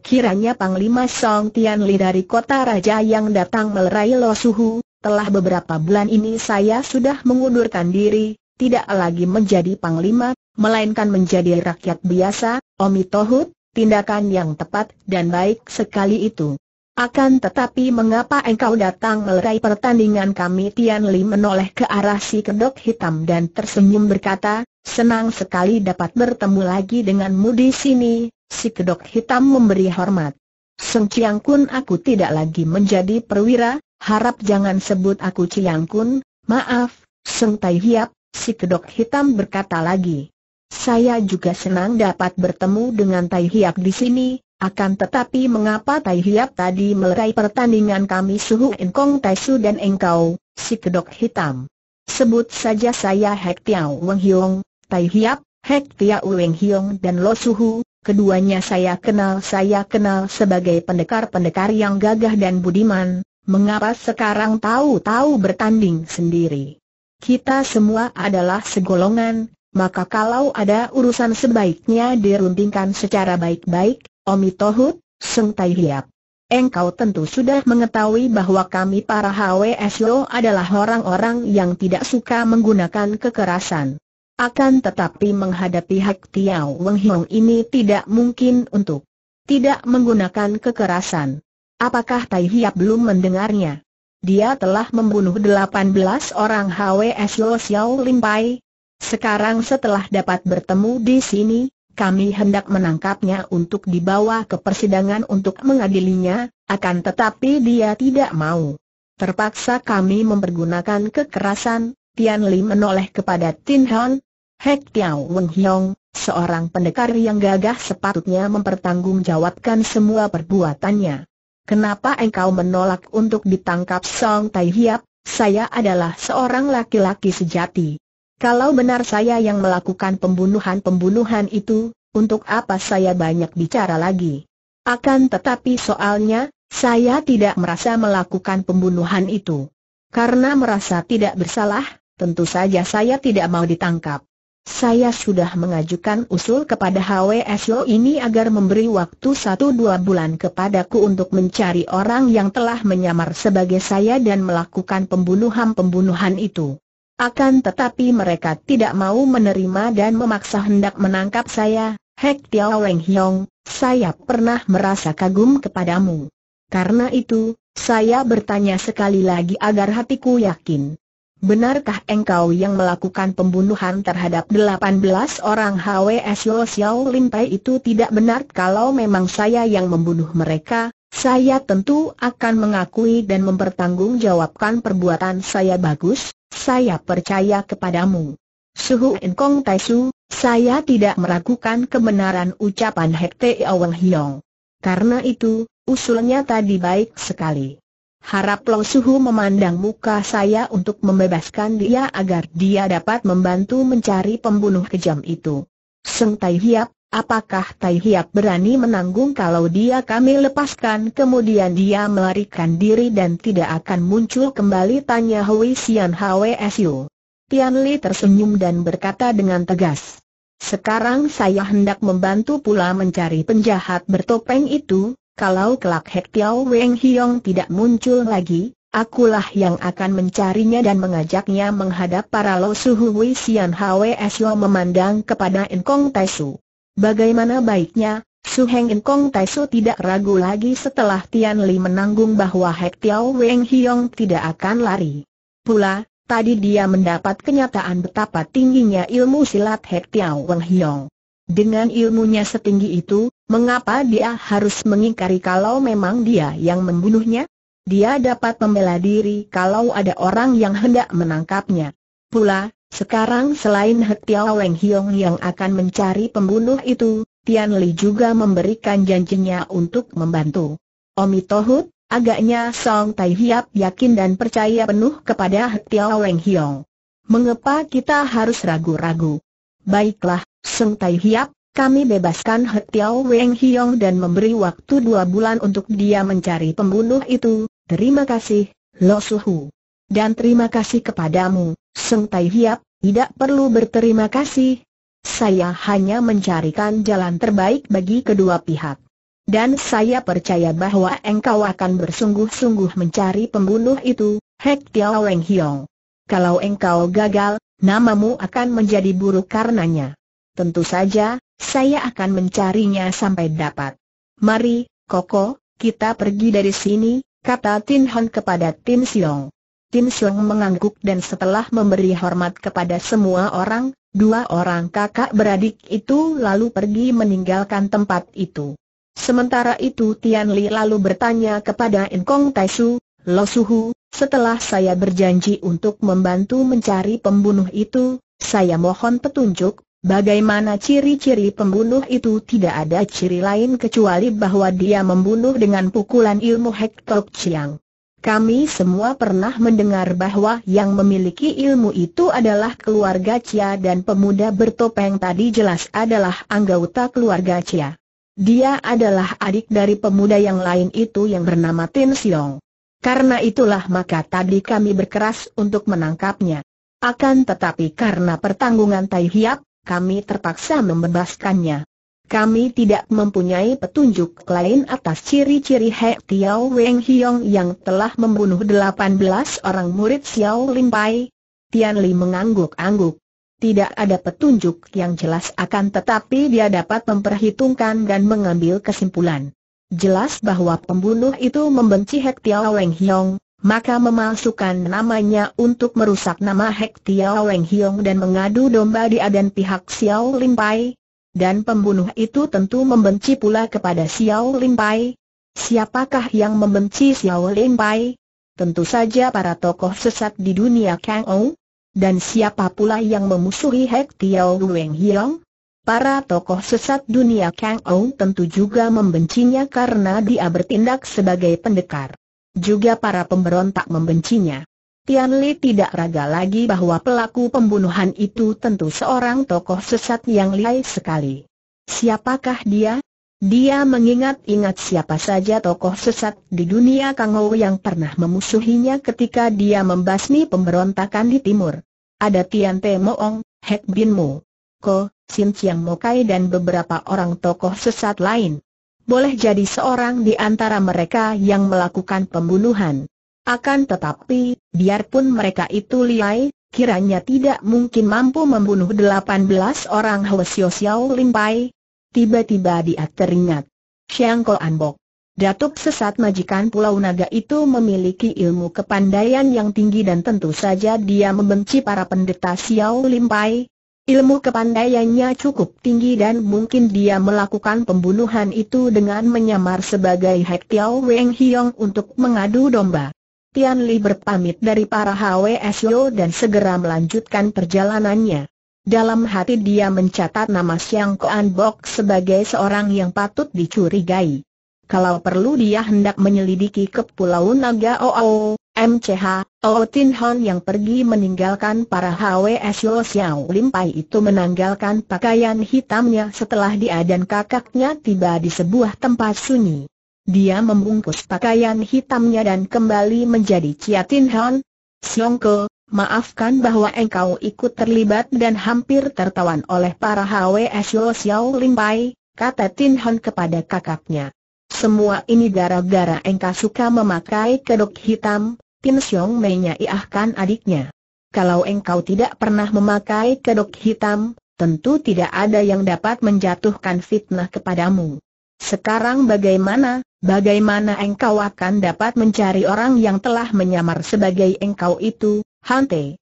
Kiranya Panglima Song Tian Li dari kota raja yang datang melerai Lo Suhu, telah beberapa bulan ini saya sudah mengundurkan diri, tidak lagi menjadi Panglima, melainkan menjadi rakyat biasa, Omitohut, tindakan yang tepat dan baik sekali itu. Akan tetapi mengapa engkau datang melerai pertandingan kami Tian Li menoleh ke arah si kedok hitam dan tersenyum berkata, senang sekali dapat bertemu lagi denganmu di sini, si kedok hitam memberi hormat. Seng Chiang Kun aku tidak lagi menjadi perwira, harap jangan sebut aku Chiang Kun, maaf, Seng Tai Hiap, si kedok hitam berkata lagi. Saya juga senang dapat bertemu dengan Tai Hiap di sini, akan tetapi mengapa Tai Hiap tadi melerai pertandingan kami Suhu Engkong Tai Su dan Engkau, si kedok hitam. Sebut saja saya Hek Tiao Weng Hiong, Tai Hiap, Hek Tiao Weng Hiong dan Lo Suhu, keduanya saya kenal saya kenal sebagai pendekar-pendekar yang gagah dan budiman, mengapa sekarang tahu-tahu bertanding sendiri. Kita semua adalah segolongan, maka kalau ada urusan sebaiknya dirundingkan secara baik-baik, Omi Tohut, Seng Tai Hiap. Engkau tentu sudah mengetahui bahwa kami para HWSO adalah orang-orang yang tidak suka menggunakan kekerasan. Akan tetapi menghadapi Hak Tiao Weng Hiong ini tidak mungkin untuk tidak menggunakan kekerasan. Apakah Tai Hiap belum mendengarnya? Dia telah membunuh 18 orang HWSO Xiao Limpai, sekarang setelah dapat bertemu di sini, kami hendak menangkapnya untuk dibawa ke persidangan untuk mengadilinya, akan tetapi dia tidak mau. Terpaksa kami mempergunakan kekerasan, Tian Li menoleh kepada Tin Hon, Hek Tiao Wen Hiong, seorang pendekar yang gagah sepatutnya mempertanggungjawabkan semua perbuatannya. Kenapa engkau menolak untuk ditangkap Song Tai Hiap? Saya adalah seorang laki-laki sejati. Kalau benar saya yang melakukan pembunuhan-pembunuhan itu, untuk apa saya banyak bicara lagi? Akan tetapi soalnya, saya tidak merasa melakukan pembunuhan itu. Karena merasa tidak bersalah, tentu saja saya tidak mau ditangkap. Saya sudah mengajukan usul kepada HWSO ini agar memberi waktu 1-2 bulan kepadaku untuk mencari orang yang telah menyamar sebagai saya dan melakukan pembunuhan-pembunuhan itu. Akan tetapi mereka tidak mau menerima dan memaksa hendak menangkap saya, Hek Tiao Weng Hiong, saya pernah merasa kagum kepadamu. Karena itu, saya bertanya sekali lagi agar hatiku yakin. Benarkah engkau yang melakukan pembunuhan terhadap 18 orang HWS Yo Xiao Lin Pai itu tidak benar kalau memang saya yang membunuh mereka, saya tentu akan mengakui dan mempertanggungjawabkan perbuatan saya bagus, saya percaya kepadamu. Suhu Enkong Taisu, saya tidak meragukan kebenaran ucapan Hekte Awang Hiong. Karena itu, usulnya tadi baik sekali. Harap Lo Suhu memandang muka saya untuk membebaskan dia agar dia dapat membantu mencari pembunuh kejam itu. Seng Tai Hiap, Apakah Tai Hiap berani menanggung kalau dia kami lepaskan kemudian dia melarikan diri dan tidak akan muncul kembali tanya Hui Sian Hwsu. Tian Li tersenyum dan berkata dengan tegas. Sekarang saya hendak membantu pula mencari penjahat bertopeng itu, kalau kelak Hek Tiao Weng Hiong tidak muncul lagi, Akulah yang akan mencarinya dan mengajaknya menghadap para Lo Suhu Wei Sian Hwe memandang kepada Enkong Taisu. Bagaimana baiknya, Su Heng In Kong Tai Su tidak ragu lagi setelah Tian Li menanggung bahwa Hek Tiao Weng Hiong tidak akan lari. Pula, tadi dia mendapat kenyataan betapa tingginya ilmu silat Hek Tiao Weng Hiong. Dengan ilmunya setinggi itu, mengapa dia harus mengingkari kalau memang dia yang membunuhnya? Dia dapat membela diri kalau ada orang yang hendak menangkapnya. Pula, sekarang selain He Tiao Weng Hiong yang akan mencari pembunuh itu, Tian Li juga memberikan janjinya untuk membantu. Omi Tohut, agaknya Song Tai Hiap yakin dan percaya penuh kepada He Tiao Weng Hiong. Mengapa kita harus ragu-ragu? Baiklah, Song Tai Hiap, kami bebaskan He Tiao Weng Hiong dan memberi waktu dua bulan untuk dia mencari pembunuh itu, terima kasih, Lo Suhu. Dan terima kasih kepadamu, Seng Tai Hiap, tidak perlu berterima kasih. Saya hanya mencarikan jalan terbaik bagi kedua pihak. Dan saya percaya bahwa engkau akan bersungguh-sungguh mencari pembunuh itu, Hek Tiao Weng Hiong. Kalau engkau gagal, namamu akan menjadi buruk karenanya. Tentu saja, saya akan mencarinya sampai dapat. Mari, Koko, kita pergi dari sini, kata Tin Hon kepada Tin Siong. Tim Sung mengangguk dan setelah memberi hormat kepada semua orang, dua orang kakak beradik itu lalu pergi meninggalkan tempat itu. Sementara itu Tian Li lalu bertanya kepada In Kong Tai Su, Lo Suhu, setelah saya berjanji untuk membantu mencari pembunuh itu, saya mohon petunjuk, bagaimana ciri-ciri pembunuh itu tidak ada ciri lain kecuali bahwa dia membunuh dengan pukulan ilmu Hek Tok Chiang. Kami semua pernah mendengar bahwa yang memiliki ilmu itu adalah keluarga Cia dan pemuda bertopeng tadi jelas adalah anggota keluarga Cia. Dia adalah adik dari pemuda yang lain itu yang bernama Tin Siong. Karena itulah maka tadi kami berkeras untuk menangkapnya. Akan tetapi karena pertanggungan Tai Hiap, kami terpaksa membebaskannya. Kami tidak mempunyai petunjuk lain atas ciri-ciri He Tiao Weng Hiong yang telah membunuh 18 orang murid Xiao Lim Pai. Tian Li mengangguk-angguk. Tidak ada petunjuk yang jelas akan tetapi dia dapat memperhitungkan dan mengambil kesimpulan. Jelas bahwa pembunuh itu membenci Hek Tiao Weng Hiong, maka memalsukan namanya untuk merusak nama Hek Tiao Weng Hiong dan mengadu domba di adan pihak Xiao Lim Pai. Dan pembunuh itu tentu membenci pula kepada Xiao Lin Pai. Siapakah yang membenci Xiao Lin Pai? Tentu saja para tokoh sesat di dunia Kang Ou. Dan siapa pula yang memusuhi Hek Tiao Weng Hiong? Para tokoh sesat dunia Kang Ou tentu juga membencinya karena dia bertindak sebagai pendekar. Juga para pemberontak membencinya. Tian Li tidak raga lagi bahwa pelaku pembunuhan itu tentu seorang tokoh sesat yang lihai sekali. Siapakah dia? Dia mengingat-ingat siapa saja tokoh sesat di dunia Kang Kangou yang pernah memusuhinya ketika dia membasmi pemberontakan di timur. Ada Tian Te Moong, Hek Bin Mo, Ko, Sin Chiang Mokai dan beberapa orang tokoh sesat lain. Boleh jadi seorang di antara mereka yang melakukan pembunuhan. Akan tetapi, biarpun mereka itu liai, kiranya tidak mungkin mampu membunuh 18 orang Hwasyo Xiao Limpai. Tiba-tiba dia teringat. Xiang Ko Anbok. Datuk sesat majikan Pulau Naga itu memiliki ilmu kepandaian yang tinggi dan tentu saja dia membenci para pendeta Xiao Limpai. Ilmu kepandaiannya cukup tinggi dan mungkin dia melakukan pembunuhan itu dengan menyamar sebagai Hek Tiao Weng Hiong untuk mengadu domba. Tian Li berpamit dari para HWSO dan segera melanjutkan perjalanannya. Dalam hati dia mencatat nama Siang Koan Bok sebagai seorang yang patut dicurigai. Kalau perlu dia hendak menyelidiki kepulauan naga Oo, MCH, Oo Tin Hon yang pergi meninggalkan para HWSO Xiao Lim Pai itu menanggalkan pakaian hitamnya setelah dia dan kakaknya tiba di sebuah tempat sunyi. Dia membungkus pakaian hitamnya dan kembali menjadi Ciatin Tin Han. Siongko, maafkan bahwa engkau ikut terlibat dan hampir tertawan oleh para HWSO Xiao Limpai, kata Tin Han kepada kakaknya. Semua ini gara-gara engkau suka memakai kedok hitam, Pin Siong Mei adiknya. Kalau engkau tidak pernah memakai kedok hitam, tentu tidak ada yang dapat menjatuhkan fitnah kepadamu. Sekarang bagaimana, Bagaimana engkau akan dapat mencari orang yang telah menyamar sebagai engkau itu, Hante?